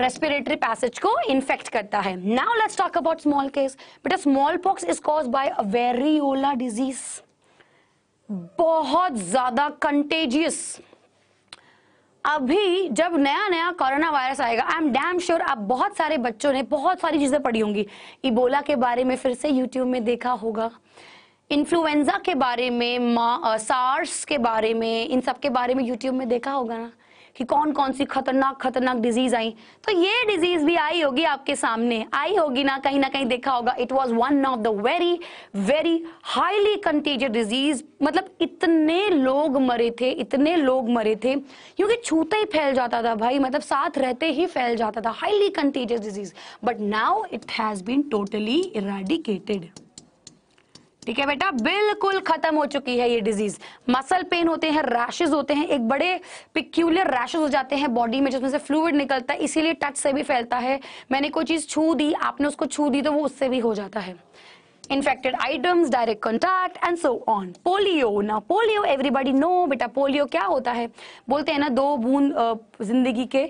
रेस्पिरेटरी पैसेज को इन्फेक्ट करता है now let's talk about small case बेटा smallpox is cause by variola disease बहुत ज्यादा कंटेजियस अभी जब नया नया कोरोना वायरस आएगा आई एम डैम श्योर आप बहुत सारे बच्चों ने बहुत सारी चीजें पढ़ी होंगी इबोला के बारे में फिर से यूट्यूब में देखा होगा इन्फ्लुएंजा के बारे में सार्स के बारे में इन सब के बारे में यूट्यूब में देखा होगा ना कि कौन कौन सी खतरनाक खतरनाक डिजीज आई तो ये डिजीज भी आई होगी आपके सामने आई होगी ना कहीं ना कहीं देखा होगा it was one of the very very highly contagious disease मतलब इतने लोग मरे थे इतने लोग मरे थे क्योंकि छूते ही फैल जाता था भाई मतलब साथ रहते ही फैल जाता था highly contagious disease but now it has been totally eradicated ठीक है बेटा बिल्कुल खत्म हो चुकी है ये डिजीज मसल पेन होते हैं रैशेज होते हैं एक बड़े पिक्यूलर रैशेज हो जाते हैं बॉडी में जिसमें से फ्लूड निकलता है इसीलिए टच से भी फैलता है मैंने कोई चीज छू दी आपने उसको छू दी तो वो उससे भी हो जाता है infected items, direct contact and so on. Polio. Now polio, everybody know, बेटा polio क्या होता है? बोलते हैं ना दो बूंद जिंदगी के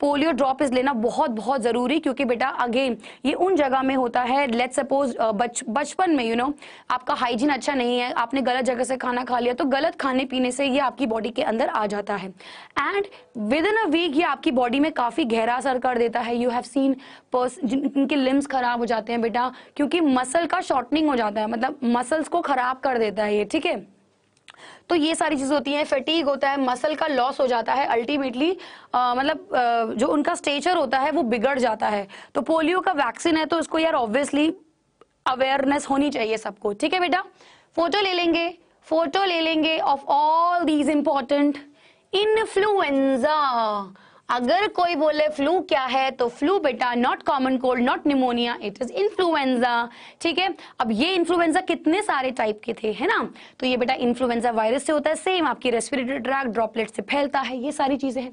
पोलियो ड्रॉप इज लेना बहुत बहुत ज़रूरी क्योंकि बेटा अगेन ये उन जगह में होता है लेट सपोज बच बचपन में यू you नो know, आपका हाइजीन अच्छा नहीं है आपने गलत जगह से खाना खा लिया तो गलत खाने पीने से ये आपकी बॉडी के अंदर आ जाता है and within a week ये आपकी बॉडी में काफ़ी गहरा असर कर देता है यू हैव सीन पर्सन जिनके लिम्स खराब हो जाते हैं बेटा क्योंकि मसल मसल का शॉर्टनिंग हो जाता है मतलब मसल्स को खराब कर देता है ये ठीक है तो ये सारी चीज़ होती है फटीग होता है मसल का लॉस हो जाता है अल्टीमेटली मतलब आ, जो उनका स्टेचर होता है वो बिगड़ जाता है तो पोलियो का वैक्सीन है तो इसको यार ऑब्वियसली अवेयरनेस होनी चाहिए सबको ठीक है बेटा फोटो ले लेंगे फोटो ले लेंगे of all these important influenza अगर कोई बोले फ्लू क्या है तो फ्लू बेटा not common cold not pneumonia it is influenza ठीक है अब ये इन्फ्लुएंजा कितने सारे टाइप के थे है ना तो ये बेटा इन्फ्लुएंजा वायरस से होता है सेम आपकी रेस्पिरेटरी ट्रैक ड्रॉपलेट से फैलता है ये सारी चीजें हैं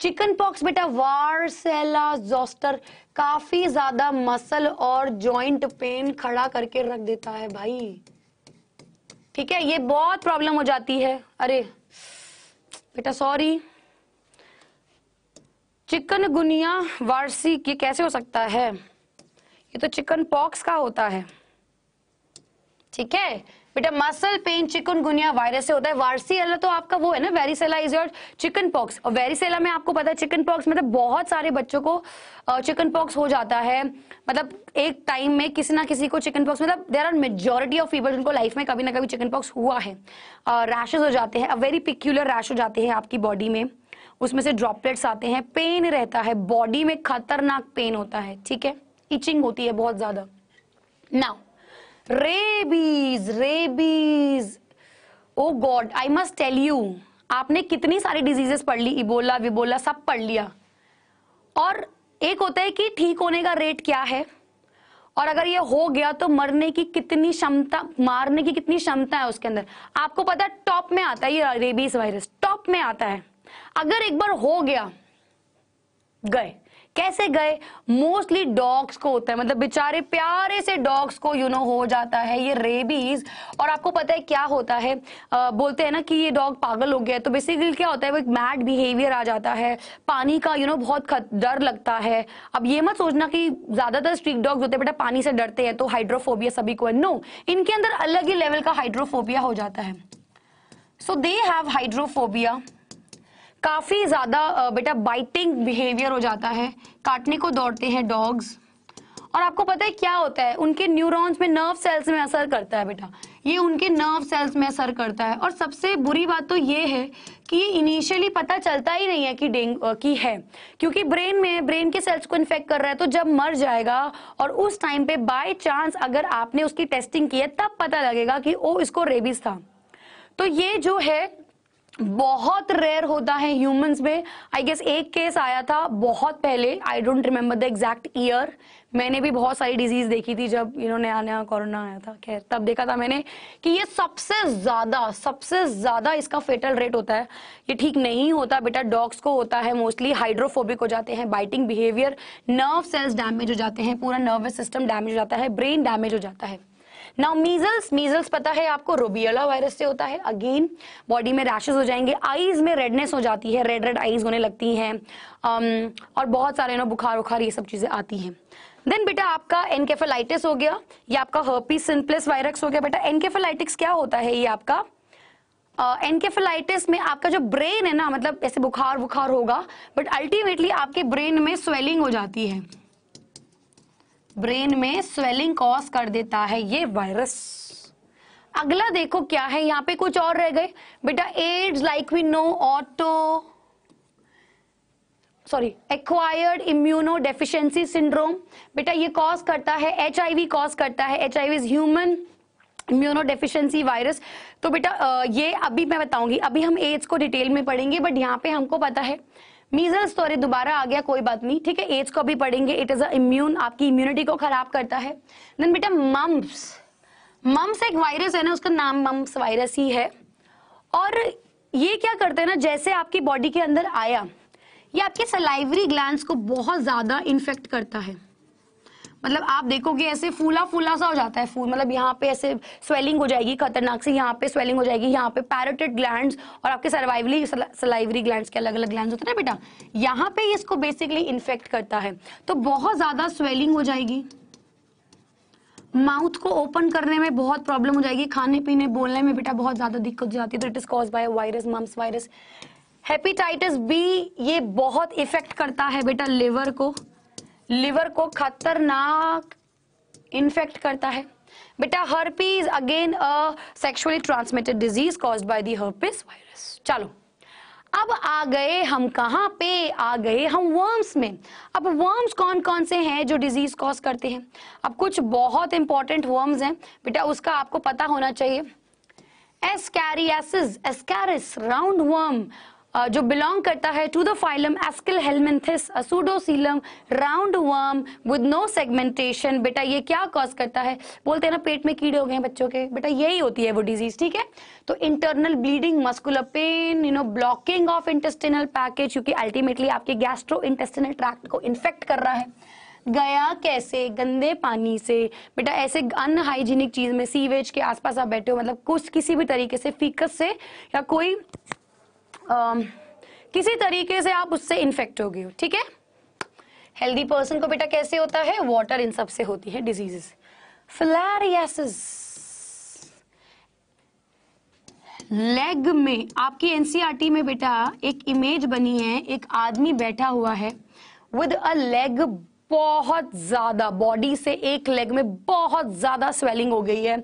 चिकन पॉक्स बेटा वारसेला जोस्टर काफी ज्यादा मसल और जॉइंट पेन खड़ा करके रख देता है भाई ठीक है ये बहुत प्रॉब्लम हो जाती है अरे बेटा सॉरी चिकन गुनिया वारसी ये कैसे हो सकता है ये तो चिकन पॉक्स का होता है ठीक है बेटा muscle pain chikungunya virus से होता है वारसी वारसीला तो आपका वो है ना varicella is your chickenpox और वेरीसेला में आपको पता है चिकन पॉक्स मतलब बहुत सारे बच्चों को चिकन पॉक्स हो जाता है मतलब एक टाइम में किसी ना किसी को चिकन पॉक्स मतलब there are majority of people जिनको लाइफ में कभी ना कभी चिकन पॉक्स हुआ है रैशेज हो जाते हैं वेरी पिक्यूलर रैश हो जाते हैं आपकी बॉडी में उसमें से ड्रॉपलेट्स आते हैं पेन रहता है बॉडी में खतरनाक पेन होता है ठीक है इचिंग होती है बहुत ज्यादा now rabies rabies oh God I must tell you आपने कितनी सारी डिजीजेस पढ़ ली इबोला विबोला सब पढ़ लिया और एक होता है कि ठीक होने का रेट क्या है और अगर ये हो गया तो मरने की कितनी क्षमता मारने की कितनी क्षमता है उसके अंदर आपको पता है टॉप में आता है ये रेबीज वायरस टॉप में आता है अगर एक बार हो गया गए कैसे गए मोस्टली डॉग्स को होता है मतलब बेचारे प्यारे से डॉग्स को यू you नो know, हो जाता है ये रेबीज और आपको पता है क्या होता है आ, बोलते हैं ना कि ये डॉग पागल हो गया है तो बेसिकली क्या होता है वो एक मैड बिहेवियर आ जाता है पानी का यू you नो know, बहुत खत, डर लगता है अब ये मत सोचना कि ज्यादातर स्ट्रीट डॉग्स होते हैं बेटा पानी से डरते हैं तो हाइड्रोफोबिया सभी को है नो इनके अंदर अलग ही लेवल का हाइड्रोफोबिया हो जाता है सो दे हैव हाइड्रोफोबिया काफ़ी ज़्यादा बेटा बाइटिंग बिहेवियर हो जाता है काटने को दौड़ते हैं डॉग्स और आपको पता है क्या होता है उनके न्यूरॉन्स में नर्व सेल्स में असर करता है बेटा ये उनके नर्व सेल्स में असर करता है और सबसे बुरी बात तो ये है कि ये इनिशियली पता चलता ही नहीं है कि डेंग की है क्योंकि ब्रेन में ब्रेन के सेल्स को इन्फेक्ट कर रहा है तो जब मर जाएगा और उस टाइम पे बाय चांस अगर आपने उसकी टेस्टिंग की है तब पता लगेगा कि ओ इसको रेबीज था तो ये जो है बहुत रेयर होता है ह्यूमंस में आई गेस एक केस आया था बहुत पहले I don't remember the exact year मैंने भी बहुत सारी डिजीज देखी थी जब इन्होंने नया नया कोरोना आया था खैर तब देखा था मैंने कि ये सबसे ज्यादा सबसे ज्यादा इसका फेटल रेट होता है ये ठीक नहीं होता बेटा डॉग्स को होता है मोस्टली हाइड्रोफोबिक हो जाते हैं biting behaviour nerve cells damage हो जाते हैं पूरा नर्वस सिस्टम डैमेज हो जाता है ब्रेन डैमेज हो जाता है नाउ मीजल्स मीजल्स पता है आपको रोबियोला वायरस से होता है अगेन बॉडी में रैशेज हो जाएंगे आईज में रेडनेस हो जाती है रेड रेड आईज होने लगती हैं um, और बहुत सारे ना बुखार उखार ये सब चीजें आती हैं देन बेटा आपका एनकेफेलाइटिस हो गया या आपका हर्पीस सिंपलेस वायरस हो गया बेटा एनकेफेलाइटिक्स क्या होता है ये आपका एनकेफेलाइटिस uh, में आपका जो ब्रेन है ना मतलब ऐसे बुखार बुखार होगा बट अल्टीमेटली आपके ब्रेन में स्वेलिंग हो जाती है ब्रेन में स्वेलिंग कॉज कर देता है ये वायरस अगला देखो क्या है यहाँ पे कुछ और रह गए बेटा AIDS like we know auto sorry acquired immunodeficiency syndrome बेटा ये कॉज करता है एच आई कॉज करता है H I is human immunodeficiency virus तो बेटा ये अभी मैं बताऊंगी अभी हम एड्स को डिटेल में पढ़ेंगे बट यहाँ पे हमको पता है मीजल्स तो अरे दोबारा आ गया कोई बात नहीं ठीक है एज को भी पढ़ेंगे इट इज अम्यून आपकी इम्यूनिटी को खराब करता है देन बेटा मम्स मम्स एक वायरस है ना उसका नाम मम्स वायरस ही है और ये क्या करते हैं ना जैसे आपकी बॉडी के अंदर आया ये आपके सलाइवरी ग्लैंड को बहुत ज्यादा इन्फेक्ट करता है मतलब आप देखोगे ऐसे फूला फूला सा हो जाता है फूल मतलब यहाँ पे ऐसे स्वेलिंग हो जाएगी खतरनाक से यहाँ पे स्वेलिंग हो जाएगी यहाँ पे पैरोटेड ग्लैंड और आपके सर्वाइवली सलाइवरी ग्लैंड के अलग अलग ग्लैंड होते हैं बेटा यहाँ पे इसको बेसिकली इन्फेक्ट करता है तो बहुत ज्यादा स्वेलिंग हो जाएगी माउथ को ओपन करने में बहुत प्रॉब्लम हो जाएगी खाने पीने बोलने में बेटा बहुत ज्यादा दिक्कत हो जाती है तो it is cause by virus mumps virus hepatitis B ये बहुत इफेक्ट करता है बेटा लिवर को लिवर को खतरनाक इन्फेक्ट करता है बेटा herpes is again a sexually transmitted disease cause by the herpes virus चलो अब आ गए हम कहां पे आ गए हम वर्म्स में अब वर्म्स कौन कौन से हैं जो डिजीज कॉज करते हैं अब कुछ बहुत इंपॉर्टेंट वर्म्स हैं बेटा उसका आपको पता होना चाहिए एस्कैरियासिस एस्कैरिस राउंड वर्म जो बिलोंग करता है to the phylum Aschelminthes pseudocoelom roundworm with no segmentation बेटा ये क्या कॉज करता है बोलते हैं ना पेट में कीड़े हो गए हैं बच्चों के बेटा यही होती है वो डिजीज ठीक है तो internal bleeding muscular pain you know blocking of intestinal package क्योंकि अल्टीमेटली आपके गैस्ट्रो इंटेस्टिनल ट्रैक्ट को इन्फेक्ट कर रहा है गया कैसे गंदे पानी से बेटा ऐसे अनहाइजीनिक चीज में सीवेज के आसपास आप बैठे हो मतलब कुछ किसी भी तरीके से फीकस से या कोई Um, किसी तरीके से आप उससे इन्फेक्ट हो गए हो ठीक है हेल्दी पर्सन को बेटा कैसे होता है वाटर इन सब से होती है डिजीजेस फिलैरियासिस लेग में आपकी एनसीआरटी e में बेटा एक इमेज बनी है एक आदमी बैठा हुआ है विद अ लेग बहुत ज्यादा बॉडी से एक लेग में बहुत ज्यादा स्वेलिंग हो गई है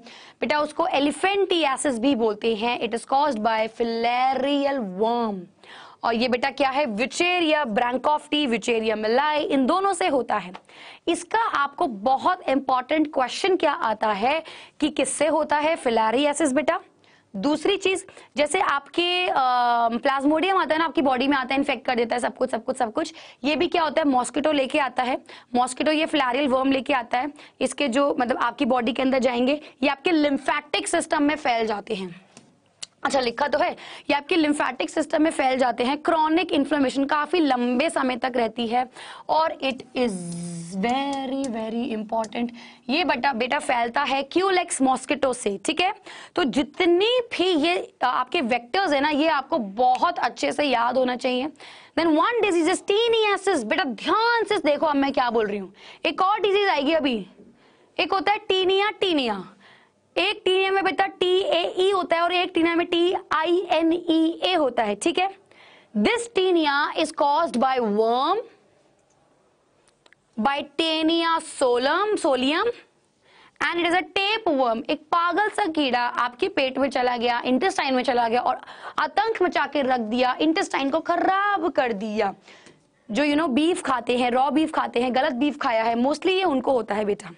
बेटा उसको एलिफेंटियासिस भी बोलते हैं it is caused by filarial worm और ये बेटा क्या है विचेरिया ब्रैंकॉफ्टी विचेरिया मिलाई इन दोनों से होता है इसका आपको बहुत इंपॉर्टेंट क्वेश्चन क्या आता है कि किससे होता है फिलेरियासिस बेटा दूसरी चीज जैसे आपके प्लाज्मोडियम आता है ना आपकी बॉडी में आता है इन्फेक्ट कर देता है सब कुछ सब कुछ सब कुछ ये भी क्या होता है मॉस्किटो लेके आता है मॉस्किटो ये फ्लैरियल वर्म लेके आता है इसके जो मतलब आपकी बॉडी के अंदर जाएंगे ये आपके लिम्फेटिक सिस्टम में फैल जाते हैं अच्छा लिखा तो है ये आपके लिम्फेटिक सिस्टम में फैल जाते हैं क्रॉनिक इन्फ्लेमेशन काफी लंबे समय तक रहती है और it is very very important ये बेटा बेटा फैलता है क्यूलेक्स मॉस्किटो से ठीक है तो जितनी भी ये आपके वेक्टर्स है ना ये आपको बहुत अच्छे से याद होना चाहिए देन वन डिजीज इज बेटा ध्यान से देखो अब मैं क्या बोल रही हूँ एक और डिजीज आएगी अभी एक होता है टीनिया टीनिया एक टीनिया में बेटा टी ए ई होता है और एक टीनिया में टी आई एन ई ए होता है ठीक है this Taenia is caused by worm by Taenia solium solium and it is a tapeworm एक पागल सा कीड़ा आपके पेट में चला गया इंटेस्टाइन में चला गया और आतंक मचा के रख दिया इंटेस्टाइन को खराब कर दिया जो यू नो बीफ खाते हैं रॉ बीफ खाते हैं गलत बीफ खाया है मोस्टली ये उनको होता है बेटा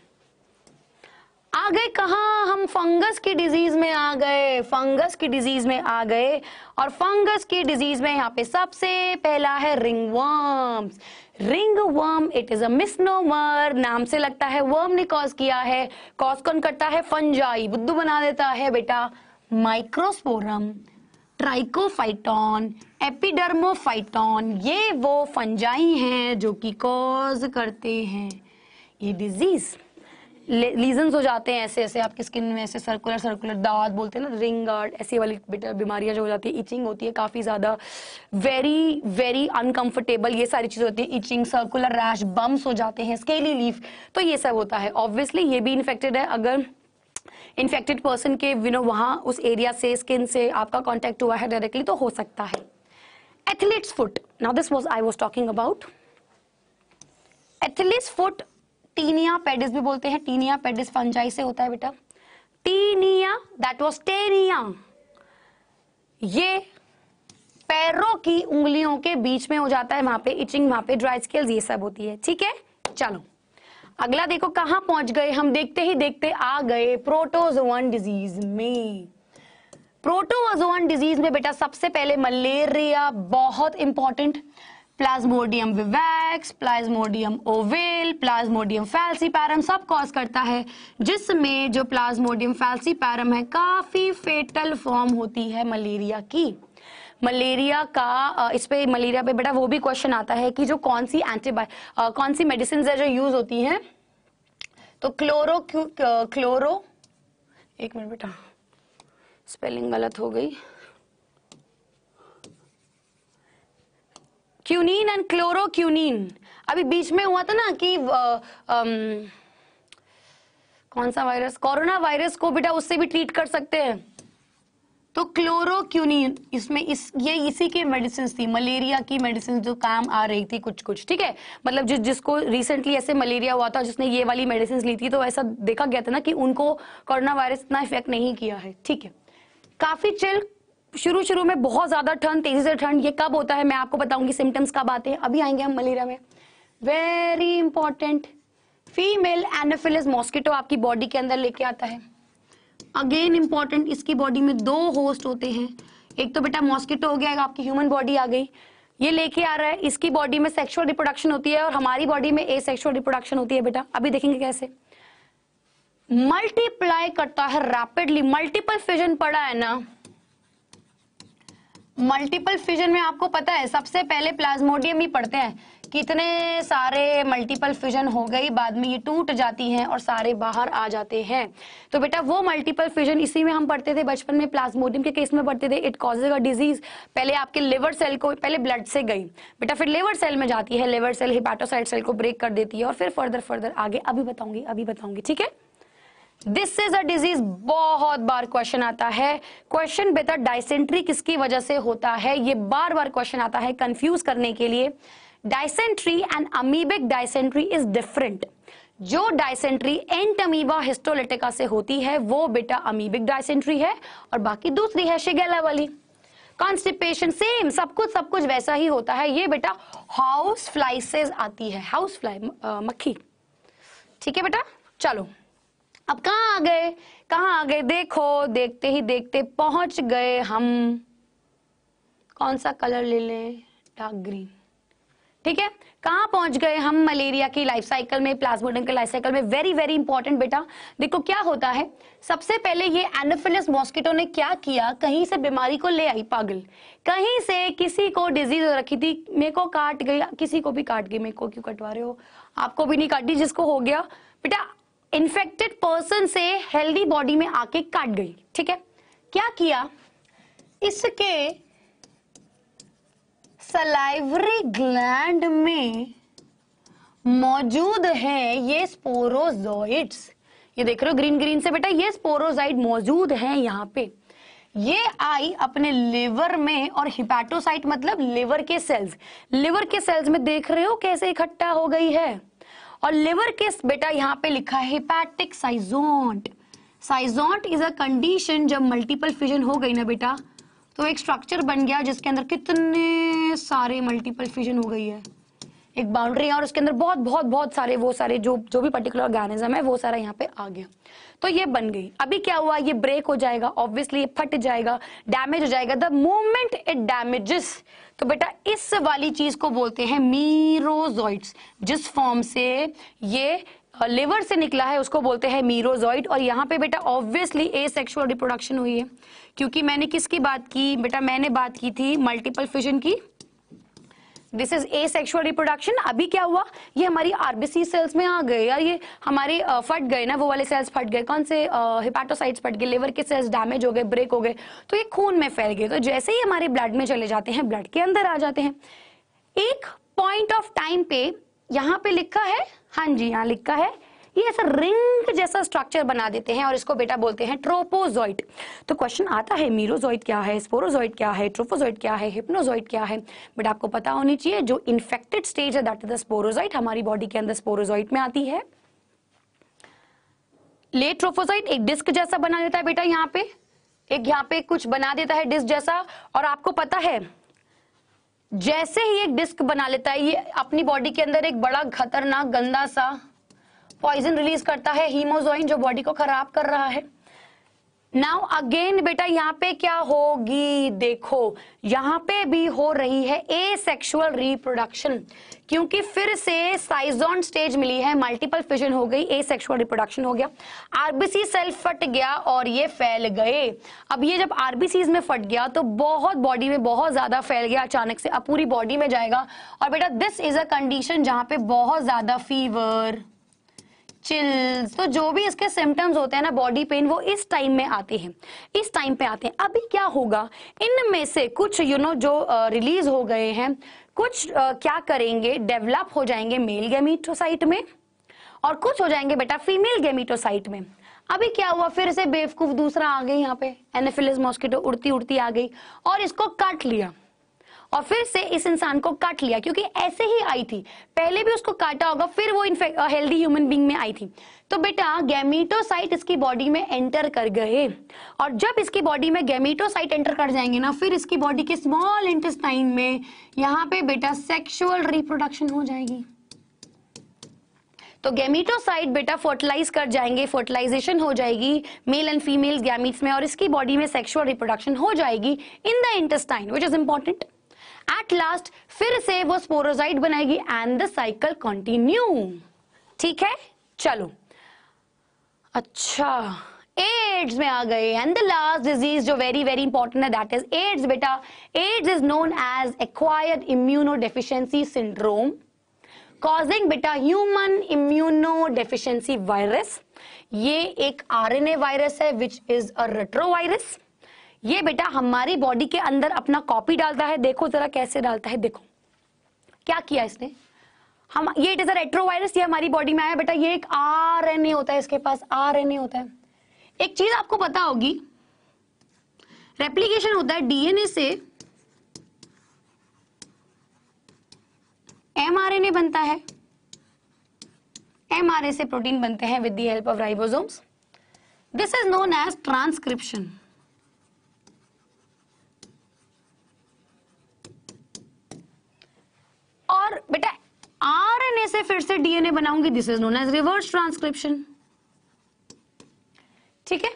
आ गए कहा हम फंगस की डिजीज में आ गए फंगस की डिजीज में आ गए और फंगस की डिजीज में यहाँ पे सबसे पहला है ring ringworm it is a नाम से लगता है वर्म ने कॉज किया है कॉज कौन करता है फंजाई बुद्धू बना देता है बेटा माइक्रोस्पोरम ट्राइकोफाइटॉन एपिडर्मोफाइटॉन ये वो फंजाई हैं जो कि कॉज करते हैं ये डिजीज़ लीजन्स हो जाते हैं ऐसे ऐसे आपकी स्किन में ऐसे सर्कुलर सर्कुलर दाद बोलते हैं ना रिंग गार्ड ऐसी वाली बीमारियां जो हो जाती है इचिंग होती है काफ़ी ज़्यादा वेरी वेरी अनकंफर्टेबल ये सारी चीज़ें होती है इचिंग सर्कुलर रैश बम्स हो जाते हैं स्केली लीफ तो ये सब होता है ऑब्वियसली ये भी इन्फेक्टेड है अगर इन्फेक्टेड पर्सन के यू नो वहाँ उस एरिया से स्किन से आपका कॉन्टेक्ट हुआ है डायरेक्टली तो हो सकता है athlete's foot now this was I was talking about athlete's foot Tinea pedis भी बोलते हैं टीनिया पेडिस फंजाई से होता है बेटा टीनिया दैट वॉज टेनिया ये पैरों की उंगलियों के बीच में हो जाता है वहां पे इचिंग वहां पे ड्राई स्केल्स ये सब होती है ठीक है चलो अगला देखो कहां पहुंच गए हम देखते ही देखते आ गए प्रोटोजोन डिजीज में प्रोटोजोन डिजीज में बेटा सबसे पहले मलेरिया बहुत important Plasmodium vivax Plasmodium ovale Plasmodium falciparum सब कॉज करता है जिसमें जो प्लाज्मोडियम फैल्सी पैरम है काफी फेटल फॉर्म होती है मलेरिया की मलेरिया का इस पे मलेरिया पे बेटा वो भी क्वेश्चन आता है कि जो कौन सी एंटीबायो कौन सी मेडिसिन है जो यूज होती हैं तो क्लोरो क्लोरो एक मिनट बेटा स्पेलिंग गलत हो गई क्यूनिन एंड क्लोरो क्लोरोक्यूनिन अभी बीच में हुआ था ना कि आ, आम, कौन सा वायरस कोरोना वायरस को बेटा उससे भी ट्रीट कर सकते हैं तो क्लोरो क्लोरोक्यूनिन इसमें इस ये इसी के मेडिसिन थी मलेरिया की मेडिसिन जो काम आ रही थी कुछ कुछ ठीक है मतलब जिस जिसको रिसेंटली ऐसे मलेरिया हुआ था जिसने ये वाली मेडिसिन ली थी तो ऐसा देखा गया था ना कि उनको कोरोना वायरस इतना इफेक्ट नहीं किया है ठीक है काफी चिल शुरू शुरू में बहुत ज्यादा ठंड तेजी से ठंड ये कब होता है मैं आपको बताऊंगी सिम्टम्स कब आते हैं अभी आएंगे हम मलेरिया में very important female Anopheles mosquito आपकी बॉडी के अंदर लेके आता है अगेन इंपॉर्टेंट इसकी बॉडी में दो होस्ट होते हैं एक तो बेटा मॉस्किटो हो गया आपकी ह्यूमन बॉडी आ गई ये लेके आ रहा है इसकी बॉडी में सेक्सुअल रिप्रोडक्शन होती है और हमारी बॉडी में ए सेक्सुअल रिप्रोडक्शन होती है बेटा अभी देखेंगे कैसे मल्टीप्लाई करता है रैपिडली मल्टीपल फ्यूजन पड़ा है ना मल्टीपल फ्यूजन में आपको पता है सबसे पहले प्लाज्मोडियम ही पढ़ते हैं कितने सारे मल्टीपल फ्यूजन हो गई बाद में ये टूट जाती हैं और सारे बाहर आ जाते हैं तो बेटा वो मल्टीपल फ्यूजन इसी में हम पढ़ते थे बचपन में प्लाज्मोडियम के केस में पढ़ते थे इट कॉजेज अ डिजीज पहले आपके लिवर सेल को पहले ब्लड से गई बेटा फिर लिवर सेल में जाती है लिवर सेल हिपाटोसाइड सेल को ब्रेक कर देती है और फिर फर्दर फर्दर आगे अभी बताऊंगी अभी बताऊंगी ठीक है दिस इज अ डिजीज बहुत बार क्वेश्चन आता है क्वेश्चन बेटा डायसेंट्री किसकी वजह से होता है ये बार बार क्वेश्चन आता है कंफ्यूज करने के लिए dysentery and amoebic dysentery is different जो डायसेंट्री एंट अमीबा हिस्टोलिटिका से होती है वो बेटा अमीबिक डायसेंट्री है और बाकी दूसरी है शिगेला वाली कॉन्स्टिपेशन सेम सब कुछ सब कुछ वैसा ही होता है ये बेटा हाउस फ्लाई से आती है हाउस फ्लाई मक्खी ठीक है बेटा चलो अब कहा आ गए कहा आ गए देखो देखते ही देखते पहुंच गए हम कौन सा कलर ले लें डार्क ग्रीन ठीक है कहाँ पहुंच गए हम मलेरिया की लाइफ साइकिल में प्लाज्मोडियम के लाइफ साइकिल में वेरी वेरी इंपॉर्टेंट बेटा देखो क्या होता है सबसे पहले ये एनोफिलस मॉस्किटो ने क्या किया कहीं से बीमारी को ले आई पागल कहीं से किसी को डिजीज हो रखी थी मेरे को काट गई किसी को भी काट गई मेरे को क्यों कटवा रहे हो आपको भी नहीं काटी जिसको हो गया बेटा इन्फेक्टेड पर्सन से हेल्दी बॉडी में आके काट गई ठीक है क्या किया इसके सलाइवरी ग्लैंड में मौजूद है ये स्पोरोजोइड्स ये देख रहे हो ग्रीन ग्रीन से बेटा ये स्पोरोजाइड मौजूद है यहाँ पे ये आई अपने लिवर में और हिपैटोसाइट मतलब लिवर के सेल्स लिवर के सेल्स में देख रहे हो कैसे इकट्ठा हो गई है और लिवर किस बेटा यहाँ पे लिखा है hepatic schizont schizont is a condition जब मल्टीपल फ्यूजन हो गई ना बेटा तो एक स्ट्रक्चर बन गया जिसके अंदर कितने सारे मल्टीपल फ्यूजन हो गई है एक बाउंड्री है और उसके अंदर बहुत बहुत बहुत सारे वो सारे जो जो भी पर्टिकुलर ऑर्गेनिज्म है वो सारा यहाँ पे आ गया तो ये बन गई अभी क्या हुआ ये ब्रेक हो जाएगा ऑब्वियसली ये फट जाएगा डैमेज हो जाएगा द मोमेंट इट डैमेजेस तो बेटा इस वाली चीज को बोलते हैं मीरोजॉइड्स जिस फॉर्म से ये लिवर से निकला है उसको बोलते हैं मीरोजॉइड और यहाँ पे बेटा ऑब्वियसली ए सेक्शुअल रिप्रोडक्शन हुई है क्योंकि मैंने किसकी बात की बेटा मैंने बात की थी मल्टीपल फिशन की this is asexual reproduction अभी क्या हुआ ये हमारी आरबीसी सेल्स में आ गए या ये हमारे फट गए ना वो वाले सेल्स फट गए कौन से हिपाटोसाइट्स फट गए लिवर के सेल्स डैमेज हो गए ब्रेक हो गए तो ये खून में फैल गए तो जैसे ही हमारे ब्लड में चले जाते हैं ब्लड के अंदर आ जाते हैं एक पॉइंट ऑफ टाइम पे यहाँ पे लिखा है हाँ जी यहाँ लिखा है ये ऐसा रिंग जैसा स्ट्रक्चर बना देते हैं और इसको बेटा बोलते हैं ट्रोपोजॉइट तो क्वेश्चन आता है मीरोजॉइट क्या है स्पोरोजॉइट क्या है ट्रोपोजॉइट क्या है हिप्नोजॉइट क्या है बट आपको पता होनी चाहिए जो इन्फेक्टेड स्टेज है दैट इज द स्पोरोजॉइट हमारी बॉडी के अंदर स्पोरोजॉइट में आती है लेट ट्रोफोसाइट एक डिस्क जैसा बना देता है बेटा यहाँ पे एक यहाँ पे कुछ बना देता है डिस्क जैसा और आपको पता है जैसे ही एक डिस्क बना लेता है ये अपनी बॉडी के अंदर एक बड़ा खतरनाक गंदा सा पॉइजन रिलीज करता है हीमोजोइन जो बॉडी को खराब कर रहा है नाउ अगेन बेटा यहाँ पे क्या होगी देखो यहाँ पे भी हो रही है ए सेक्शुअल रिप्रोडक्शन क्योंकि फिर से साइजोन स्टेज मिली है मल्टीपल फिजन हो गई ए सेक्शुअल रिप्रोडक्शन हो गया आरबीसी सेल फट गया और ये फैल गए अब ये जब आरबीसी में फट गया तो बहुत बॉडी में बहुत ज्यादा फैल गया अचानक से अब पूरी बॉडी में जाएगा और बेटा दिस इज अ कंडीशन जहां पे बहुत ज्यादा फीवर चिल्स तो जो भी इसके सिम्टम्स होते हैं ना बॉडी पेन वो इस टाइम में आते हैं इस टाइम पे आते हैं अभी क्या होगा इनमें से कुछ यू you नो know, जो रिलीज हो गए हैं कुछ uh, क्या करेंगे डेवलप हो जाएंगे मेल गेमिटोसाइट में और कुछ हो जाएंगे बेटा फीमेल गेमिटोसाइट में अभी क्या हुआ फिर से बेवकूफ दूसरा आ गई यहाँ पे एनेफिलिस मॉस्किटो उड़ती उड़ती आ गई और इसको काट लिया और फिर से इस इंसान को काट लिया क्योंकि ऐसे ही आई थी पहले भी उसको काटा होगा फिर वो हेल्दी ह्यूमन बींग में आई थी तो बेटा गैमीटोसाइट इसकी बॉडी में एंटर कर गए और जब इसकी बॉडी में गैमिटोसाइट एंटर कर जाएंगे ना फिर इसकी बॉडी के स्मॉल इंटेस्टाइन में यहां पे बेटा सेक्सुअल रिप्रोडक्शन हो जाएगी तो गैमिटोसाइट बेटा फर्टिलाइज कर जाएंगे फर्टिलाइजेशन हो जाएगी मेल एंड फीमेल गैमिट्स में और इसकी बॉडी में सेक्सुअल रिप्रोडक्शन हो जाएगी in the intestine which is important at last फिर से वो स्पोरोजाइट बनाएगी एंड द साइकिल कंटिन्यू ठीक है चलो अच्छा एड्स में आ गए एंड द लास्ट डिजीज जो वेरी वेरी इंपॉर्टेंट है दैट इज एड्स बेटा AIDS is known as acquired immunodeficiency syndrome causing बेटा ह्यूमन इम्यूनो डेफिशिएंसी वायरस ये एक आरएनए वायरस है which is a retrovirus virus ये बेटा हमारी बॉडी के अंदर अपना कॉपी डालता है देखो जरा कैसे डालता है देखो क्या किया इसने हम ये इट इज रेट्रोवायरस ये हमारी बॉडी में आया बेटा ये एक आर होता है इसके पास आर होता है एक चीज आपको पता होगी रेप्लीकेशन होता है डीएनए से एमआरएनए बनता है एमआरए से प्रोटीन बनते हैं with the help of ribosomes this is known as transcription और बेटा आरएनए से फिर से डीएनए बनाऊंगी this is known as reverse transcription ठीक है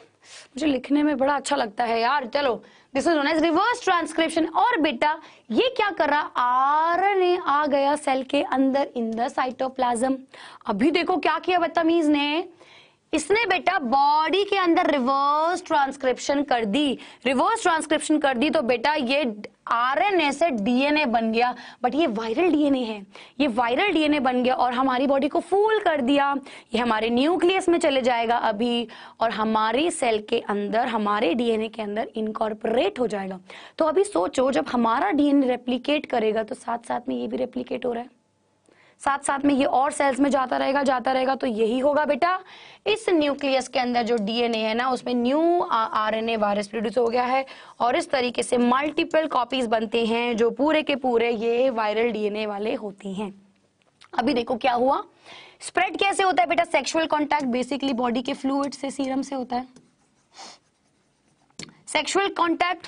मुझे लिखने में बड़ा अच्छा लगता है यार चलो this is known as reverse transcription और बेटा ये क्या कर रहा आरएनए आ गया सेल के अंदर इन द साइटोप्लाज्म अभी देखो क्या किया बदतमीज ने इसने बेटा बॉडी के अंदर रिवर्स ट्रांसक्रिप्शन कर दी रिवर्स ट्रांसक्रिप्शन कर दी तो बेटा ये आरएनए से डीएनए बन गया बट ये वायरल डीएनए है ये वायरल डीएनए बन गया और हमारी बॉडी को फूल कर दिया ये हमारे न्यूक्लियस में चले जाएगा अभी और हमारी सेल के अंदर हमारे डीएनए के अंदर इनकॉर्पोरेट हो जाएगा तो अभी सोचो जब हमारा डीएनए रेप्लीकेट करेगा तो साथ साथ में ये भी रेप्लीकेट हो रहा है साथ साथ में ये और सेल्स में जाता रहेगा जाता रहेगा तो यही होगा बेटा इस न्यूक्लियस के अंदर जो डीएनए है ना उसमें न्यू आरएनए वायरस प्रोड्यूस हो गया है और इस तरीके से मल्टीपल कॉपीज बनते हैं जो पूरे के पूरे ये वायरल डीएनए वाले होती हैं अभी देखो क्या हुआ स्प्रेड कैसे होता है बेटा सेक्सुअल कॉन्टैक्ट बेसिकली बॉडी के फ्लूड से सीरम से होता है sexual contact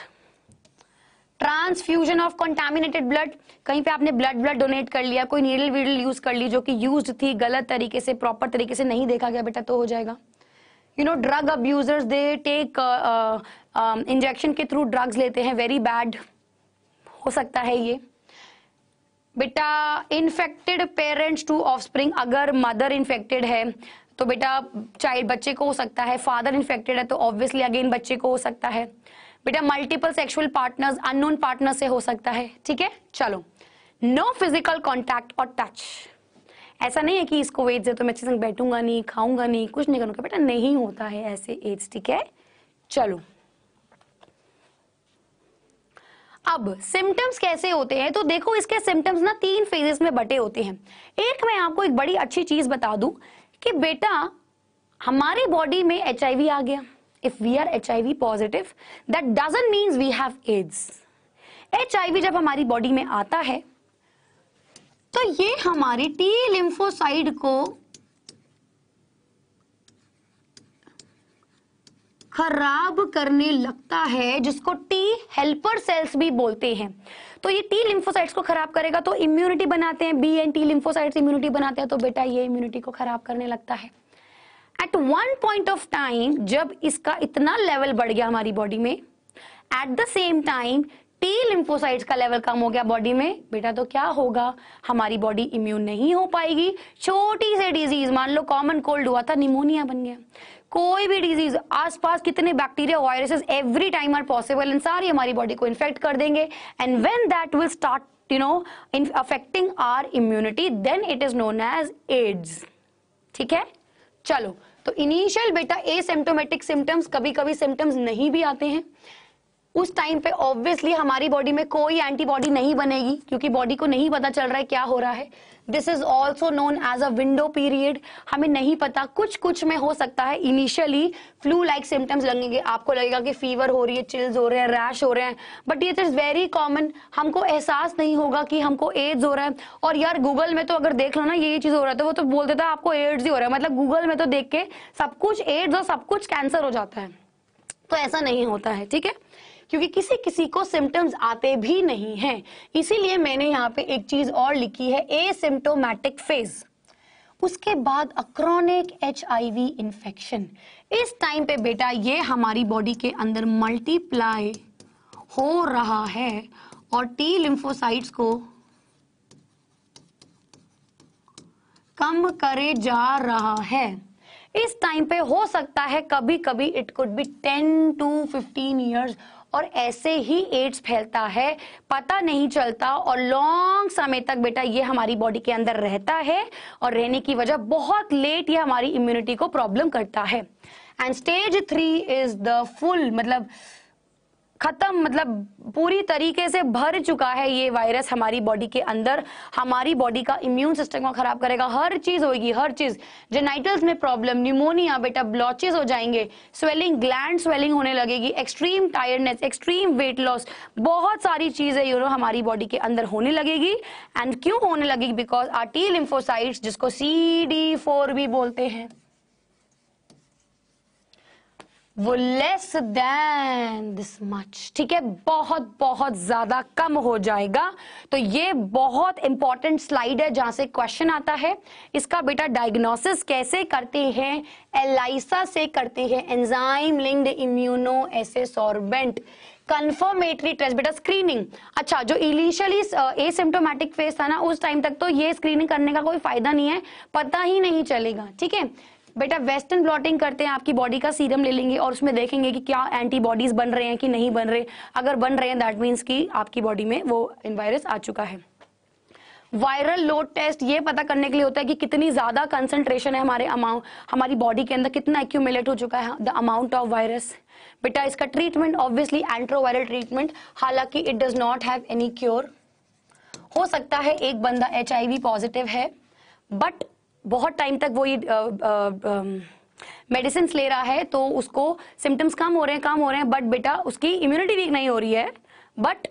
transfusion of contaminated blood कहीं पे आपने ब्लड ब्लड डोनेट कर लिया कोई नीडल वीडल यूज कर ली जो कि यूज थी गलत तरीके से प्रॉपर तरीके से नहीं देखा गया बेटा तो हो जाएगा you know drug abusers they take injection के थ्रू ड्रग्स लेते हैं वेरी बैड हो सकता है ये बेटा इन्फेक्टेड पेरेंट्स टू ऑफस्प्रिंग अगर मदर इन्फेक्टेड है तो बेटा चाइल्ड बच्चे को हो सकता है फादर इन्फेक्टेड है तो ऑब्वियसली अगेन बच्चे को हो सकता है बेटा multiple sexual partners unknown partner से हो सकता है ठीक है चलो नो फिजिकल कॉन्टैक्ट और टच ऐसा नहीं है कि इसको वेट दे तो मैं अच्छे से बैठूंगा नहीं खाऊंगा नहीं कुछ नहीं करूंगा बेटा नहीं होता है ऐसे एज ठीक है चलो अब सिम्टम्स कैसे होते हैं तो देखो इसके सिम्टम्स ना तीन फेजेस में बटे होते हैं एक मैं आपको एक बड़ी अच्छी चीज बता दू कि बेटा हमारी बॉडी में एच आ गया if we are H positive that doesn't mean we have AIDS H जब हमारी बॉडी में आता है तो ये हमारे टी लिम्फोसाइड को खराब करने लगता है जिसको टी हेल्पर सेल्स भी बोलते हैं तो ये टी लिम्फोसाइट्स को खराब करेगा तो इम्यूनिटी बनाते हैं B and T lymphocytes immunity बनाते हैं तो बेटा ये इम्यूनिटी को खराब करने लगता है at one point of time जब इसका इतना लेवल बढ़ गया हमारी बॉडी में at the same time T lymphocytes का लेवल कम हो गया बॉडी में बेटा तो क्या होगा हमारी बॉडी इम्यून नहीं हो पाएगी छोटी से डिजीज मान लो कॉमन कोल्ड हुआ था निमोनिया बन गया कोई भी डिजीज आसपास कितने bacteria viruses every time are possible इन सारी हमारी बॉडी को इन्फेक्ट कर देंगे and when that will start you know in affecting our immunity then it is known as AIDS ठीक है चलो तो इनिशियल बेटा ए सिम्टोमेटिक सिम्टम्स कभी कभी सिम्टम्स नहीं भी आते हैं उस टाइम पे ऑब्वियसली हमारी बॉडी में कोई एंटीबॉडी नहीं बनेगी क्योंकि बॉडी को नहीं पता चल रहा है क्या हो रहा है this is also known as a window period हमें नहीं पता कुछ कुछ में हो सकता है इनिशियली फ्लू लाइक सिम्टम्स लगेंगे आपको लगेगा कि फीवर हो रही है चिल्स हो रहे हैं रैश हो रहे हैं बट ये इज वेरी कॉमन हमको एहसास नहीं होगा कि हमको एड्स हो रहा है और यार गूगल में तो अगर देख लो ना ये चीज हो रहा है तो वो तो बोल देता है आपको एड्स ही हो रहा है मतलब गूगल में तो देख के सब कुछ एड्स और सब कुछ कैंसर हो जाता है तो ऐसा नहीं होता है ठीक है क्योंकि किसी किसी को सिम्टम्स आते भी नहीं हैं इसीलिए मैंने यहाँ पे एक चीज और लिखी है ए सिम्टोमेटिक फेज उसके बाद अक्रॉनिक एच इन्फेक्शन इस टाइम पे बेटा ये हमारी बॉडी के अंदर मल्टीप्लाई हो रहा है और टी लिम्फोसाइट्स को कम करे जा रहा है इस टाइम पे हो सकता है कभी कभी it could be 10 to 15 years और ऐसे ही एड्स फैलता है पता नहीं चलता और लॉन्ग समय तक बेटा ये हमारी बॉडी के अंदर रहता है और रहने की वजह बहुत लेट ये हमारी इम्यूनिटी को प्रॉब्लम करता है and stage three is the full मतलब खत्म मतलब पूरी तरीके से भर चुका है ये वायरस हमारी बॉडी के अंदर हमारी बॉडी का इम्यून सिस्टम को खराब करेगा हर चीज होगी हर चीज जेनाइटल्स में प्रॉब्लम न्यूमोनिया बेटा ब्लॉचेस हो जाएंगे स्वेलिंग ग्लैंड स्वेलिंग होने लगेगी extreme tiredness extreme weight loss बहुत सारी चीजें यू नो हमारी बॉडी के अंदर होने लगेगी एंड क्यों होने लगेगी बिकॉज आर टी लिम्फोसाइट्स जिसको सी डी फोर भी बोलते हैं वो लेस देन दिस मच ठीक है बहुत बहुत ज्यादा कम हो जाएगा तो ये बहुत इंपॉर्टेंट स्लाइड है जहां से क्वेश्चन आता है इसका बेटा डायग्नोसिस कैसे करते हैं एलाइसा से करते हैं enzyme linked immuno assay sorbent confirmatory test बेटा स्क्रीनिंग अच्छा जो इनिशियली एसिम्टोमेटिक फेस था ना उस टाइम तक तो ये स्क्रीनिंग करने का कोई फायदा नहीं है पता ही नहीं चलेगा ठीक है बेटा वेस्टर्न ब्लॉटिंग करते हैं आपकी बॉडी का सीरम ले लेंगे और उसमें देखेंगे कि क्या एंटीबॉडीज बन रहे हैं कि नहीं बन रहे अगर बन रहे हैं दैट मीन्स कि आपकी बॉडी में वो वायरस आ चुका है वायरल लोड टेस्ट ये पता करने के लिए होता है कि कितनी ज्यादा कंसंट्रेशन है हमारे अमाउंट हमारी बॉडी के अंदर कितना एक्यूमिलेट हो चुका है द अमाउंट ऑफ वायरस बेटा इसका ट्रीटमेंट ऑब्वियसली एंट्रोवायरल ट्रीटमेंट हालांकि it does not have any cure हो सकता है एक बंदा एच पॉजिटिव है बट बहुत टाइम तक वो ये मेडिसिन ले रहा है तो उसको सिम्टम्स कम हो रहे हैं कम हो रहे हैं बट बेटा उसकी इम्यूनिटी वीक नहीं हो रही है बट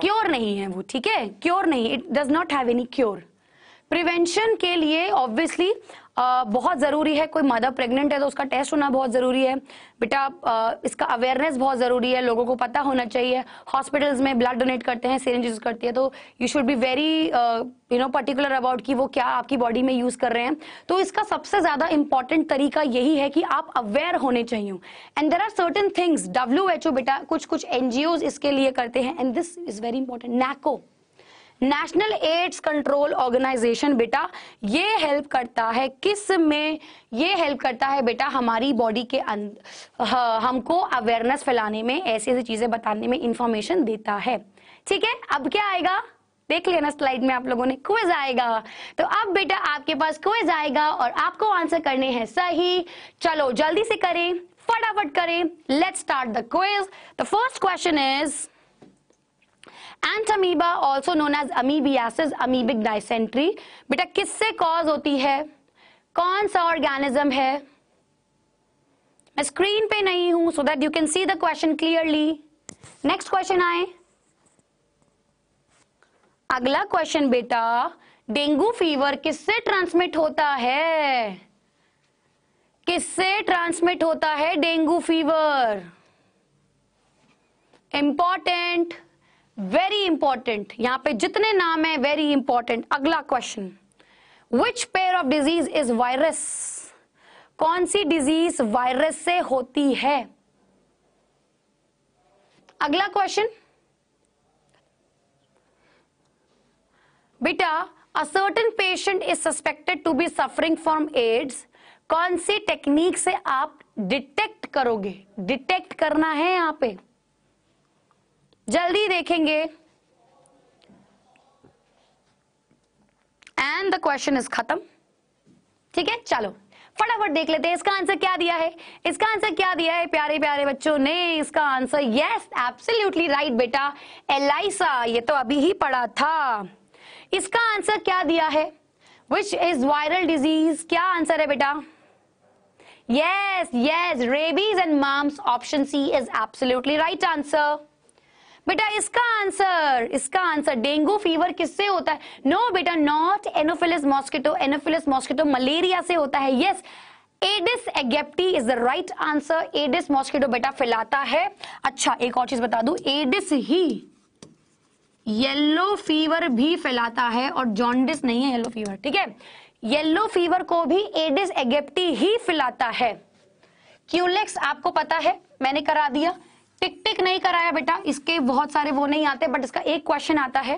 क्योर नहीं है वो ठीक है क्योर नहीं it does not have any cure prevention के लिए ऑब्वियसली बहुत ज़रूरी है कोई मदर प्रेग्नेंट है तो उसका टेस्ट होना बहुत ज़रूरी है बेटा इसका अवेयरनेस बहुत ज़रूरी है लोगों को पता होना चाहिए हॉस्पिटल्स में ब्लड डोनेट करते हैं सीरेंज यूज़ करती है तो you should be very you know particular about कि वो क्या आपकी बॉडी में यूज़ कर रहे हैं तो इसका सबसे ज़्यादा इंपॉर्टेंट तरीका यही है कि आप अवेयर होने चाहिए and there are certain things W बेटा कुछ कुछ एनजीओ इसके लिए करते हैं and this is very important NACO National AIDS Control Organisation बेटा ये हेल्प करता है किस में ये हेल्प करता है बेटा हमारी बॉडी के अंदर हमको अवेयरनेस फैलाने में ऐसी ऐसी चीजें बताने में इंफॉर्मेशन देता है ठीक है अब क्या आएगा देख लेना स्लाइड में आप लोगों ने क्विज आएगा तो अब बेटा आपके पास क्विज आएगा और आपको आंसर करने हैं सही चलो जल्दी से करें फटाफट करें let start the quiz the first question is Entamoeba also known as amoebiasis amoebic dysentery बेटा किससे कॉज होती है कौन सा ऑर्गेनिज्म है मैं स्क्रीन पे नहीं हूं so that you can see the question clearly next question आए अगला क्वेश्चन बेटा डेंगू फीवर किससे ट्रांसमिट होता है किससे ट्रांसमिट होता है dengue fever important very important यहां पे जितने नाम है वेरी इंपॉर्टेंट अगला question which pair of disease is virus कौन सी डिजीज वायरस से होती है अगला क्वेश्चन बेटा a certain patient is suspected to be suffering from AIDS कौन सी टेक्निक से आप डिटेक्ट करोगे डिटेक्ट करना है यहां पे जल्दी देखेंगे एंड द क्वेश्चन इज खत्म ठीक है चलो फटाफट देख लेते हैं इसका आंसर क्या दिया है इसका आंसर क्या दिया है प्यारे प्यारे बच्चों ने इसका आंसर यस एब्सोल्युटली राइट बेटा एलाइसा ये तो अभी ही पढ़ा था इसका आंसर क्या दिया है विच इज वायरल डिजीज क्या आंसर है बेटा yes yes rabies and mumps option C is absolutely right answer बेटा इसका आंसर इसका आंसर डेंगू फीवर किससे होता है नो no, बेटा not anopheles mosquito anopheles mosquito malaria से होता है yes yes, Aedes aegypti is the right answer Aedes mosquito बेटा फैलाता है अच्छा एक और चीज बता दू एडिस ही येलो फीवर भी फैलाता है और जॉन्डिस नहीं है येलो फीवर ठीक है येलो फीवर को भी एडिस एगेप्टी ही फैलाता है क्यूलेक्स आपको पता है मैंने करा दिया टिक टिक नहीं कराया बेटा इसके बहुत सारे वो नहीं आते बट इसका एक क्वेश्चन आता है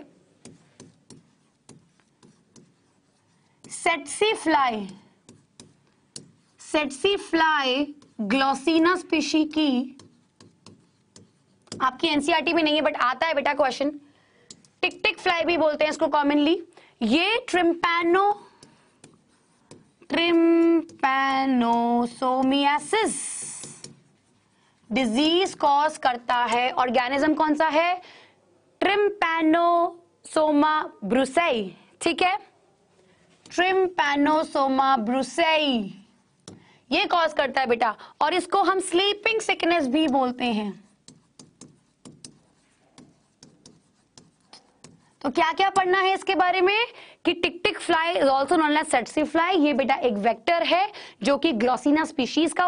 tsetse fly tsetse fly Glossina species की आपकी एनसीआरटी e में नहीं है बट आता है बेटा क्वेश्चन टिक टिक फ्लाई भी बोलते हैं इसको कॉमनली ये ट्रिम्पैनो ट्रिम्पैनोसोमियासिस डिजीज कॉज करता है ऑर्गेनिज्म कौन सा है ट्रिम्पैनोसोमा ब्रुसेई ठीक है ट्रिम्पैनोसोमा ब्रुसेई ये कॉज करता है बेटा और इसको हम स्लीपिंग सिकनेस भी बोलते हैं तो क्या क्या पढ़ना है इसके बारे में कि tick fly is also known as tsetse fly ये बेटा एक वेक्टर है जो कि ग्लोसिना स्पीशीज का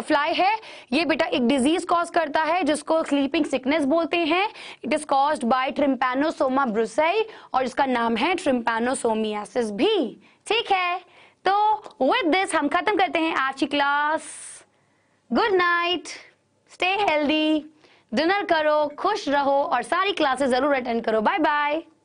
फ्लाई uh, है ये बेटा एक डिजीज कॉज करता है जिसको स्लीपिंग सिकनेस बोलते हैं it is cause by Trypanosoma brucei और इसका नाम है ट्रिम्पेनोसोमियासिस भी ठीक है तो विद दिस हम खत्म करते हैं आज की class good night stay healthy dinner करो खुश रहो और सारी क्लासेस जरूर अटेंड करो बाय बाय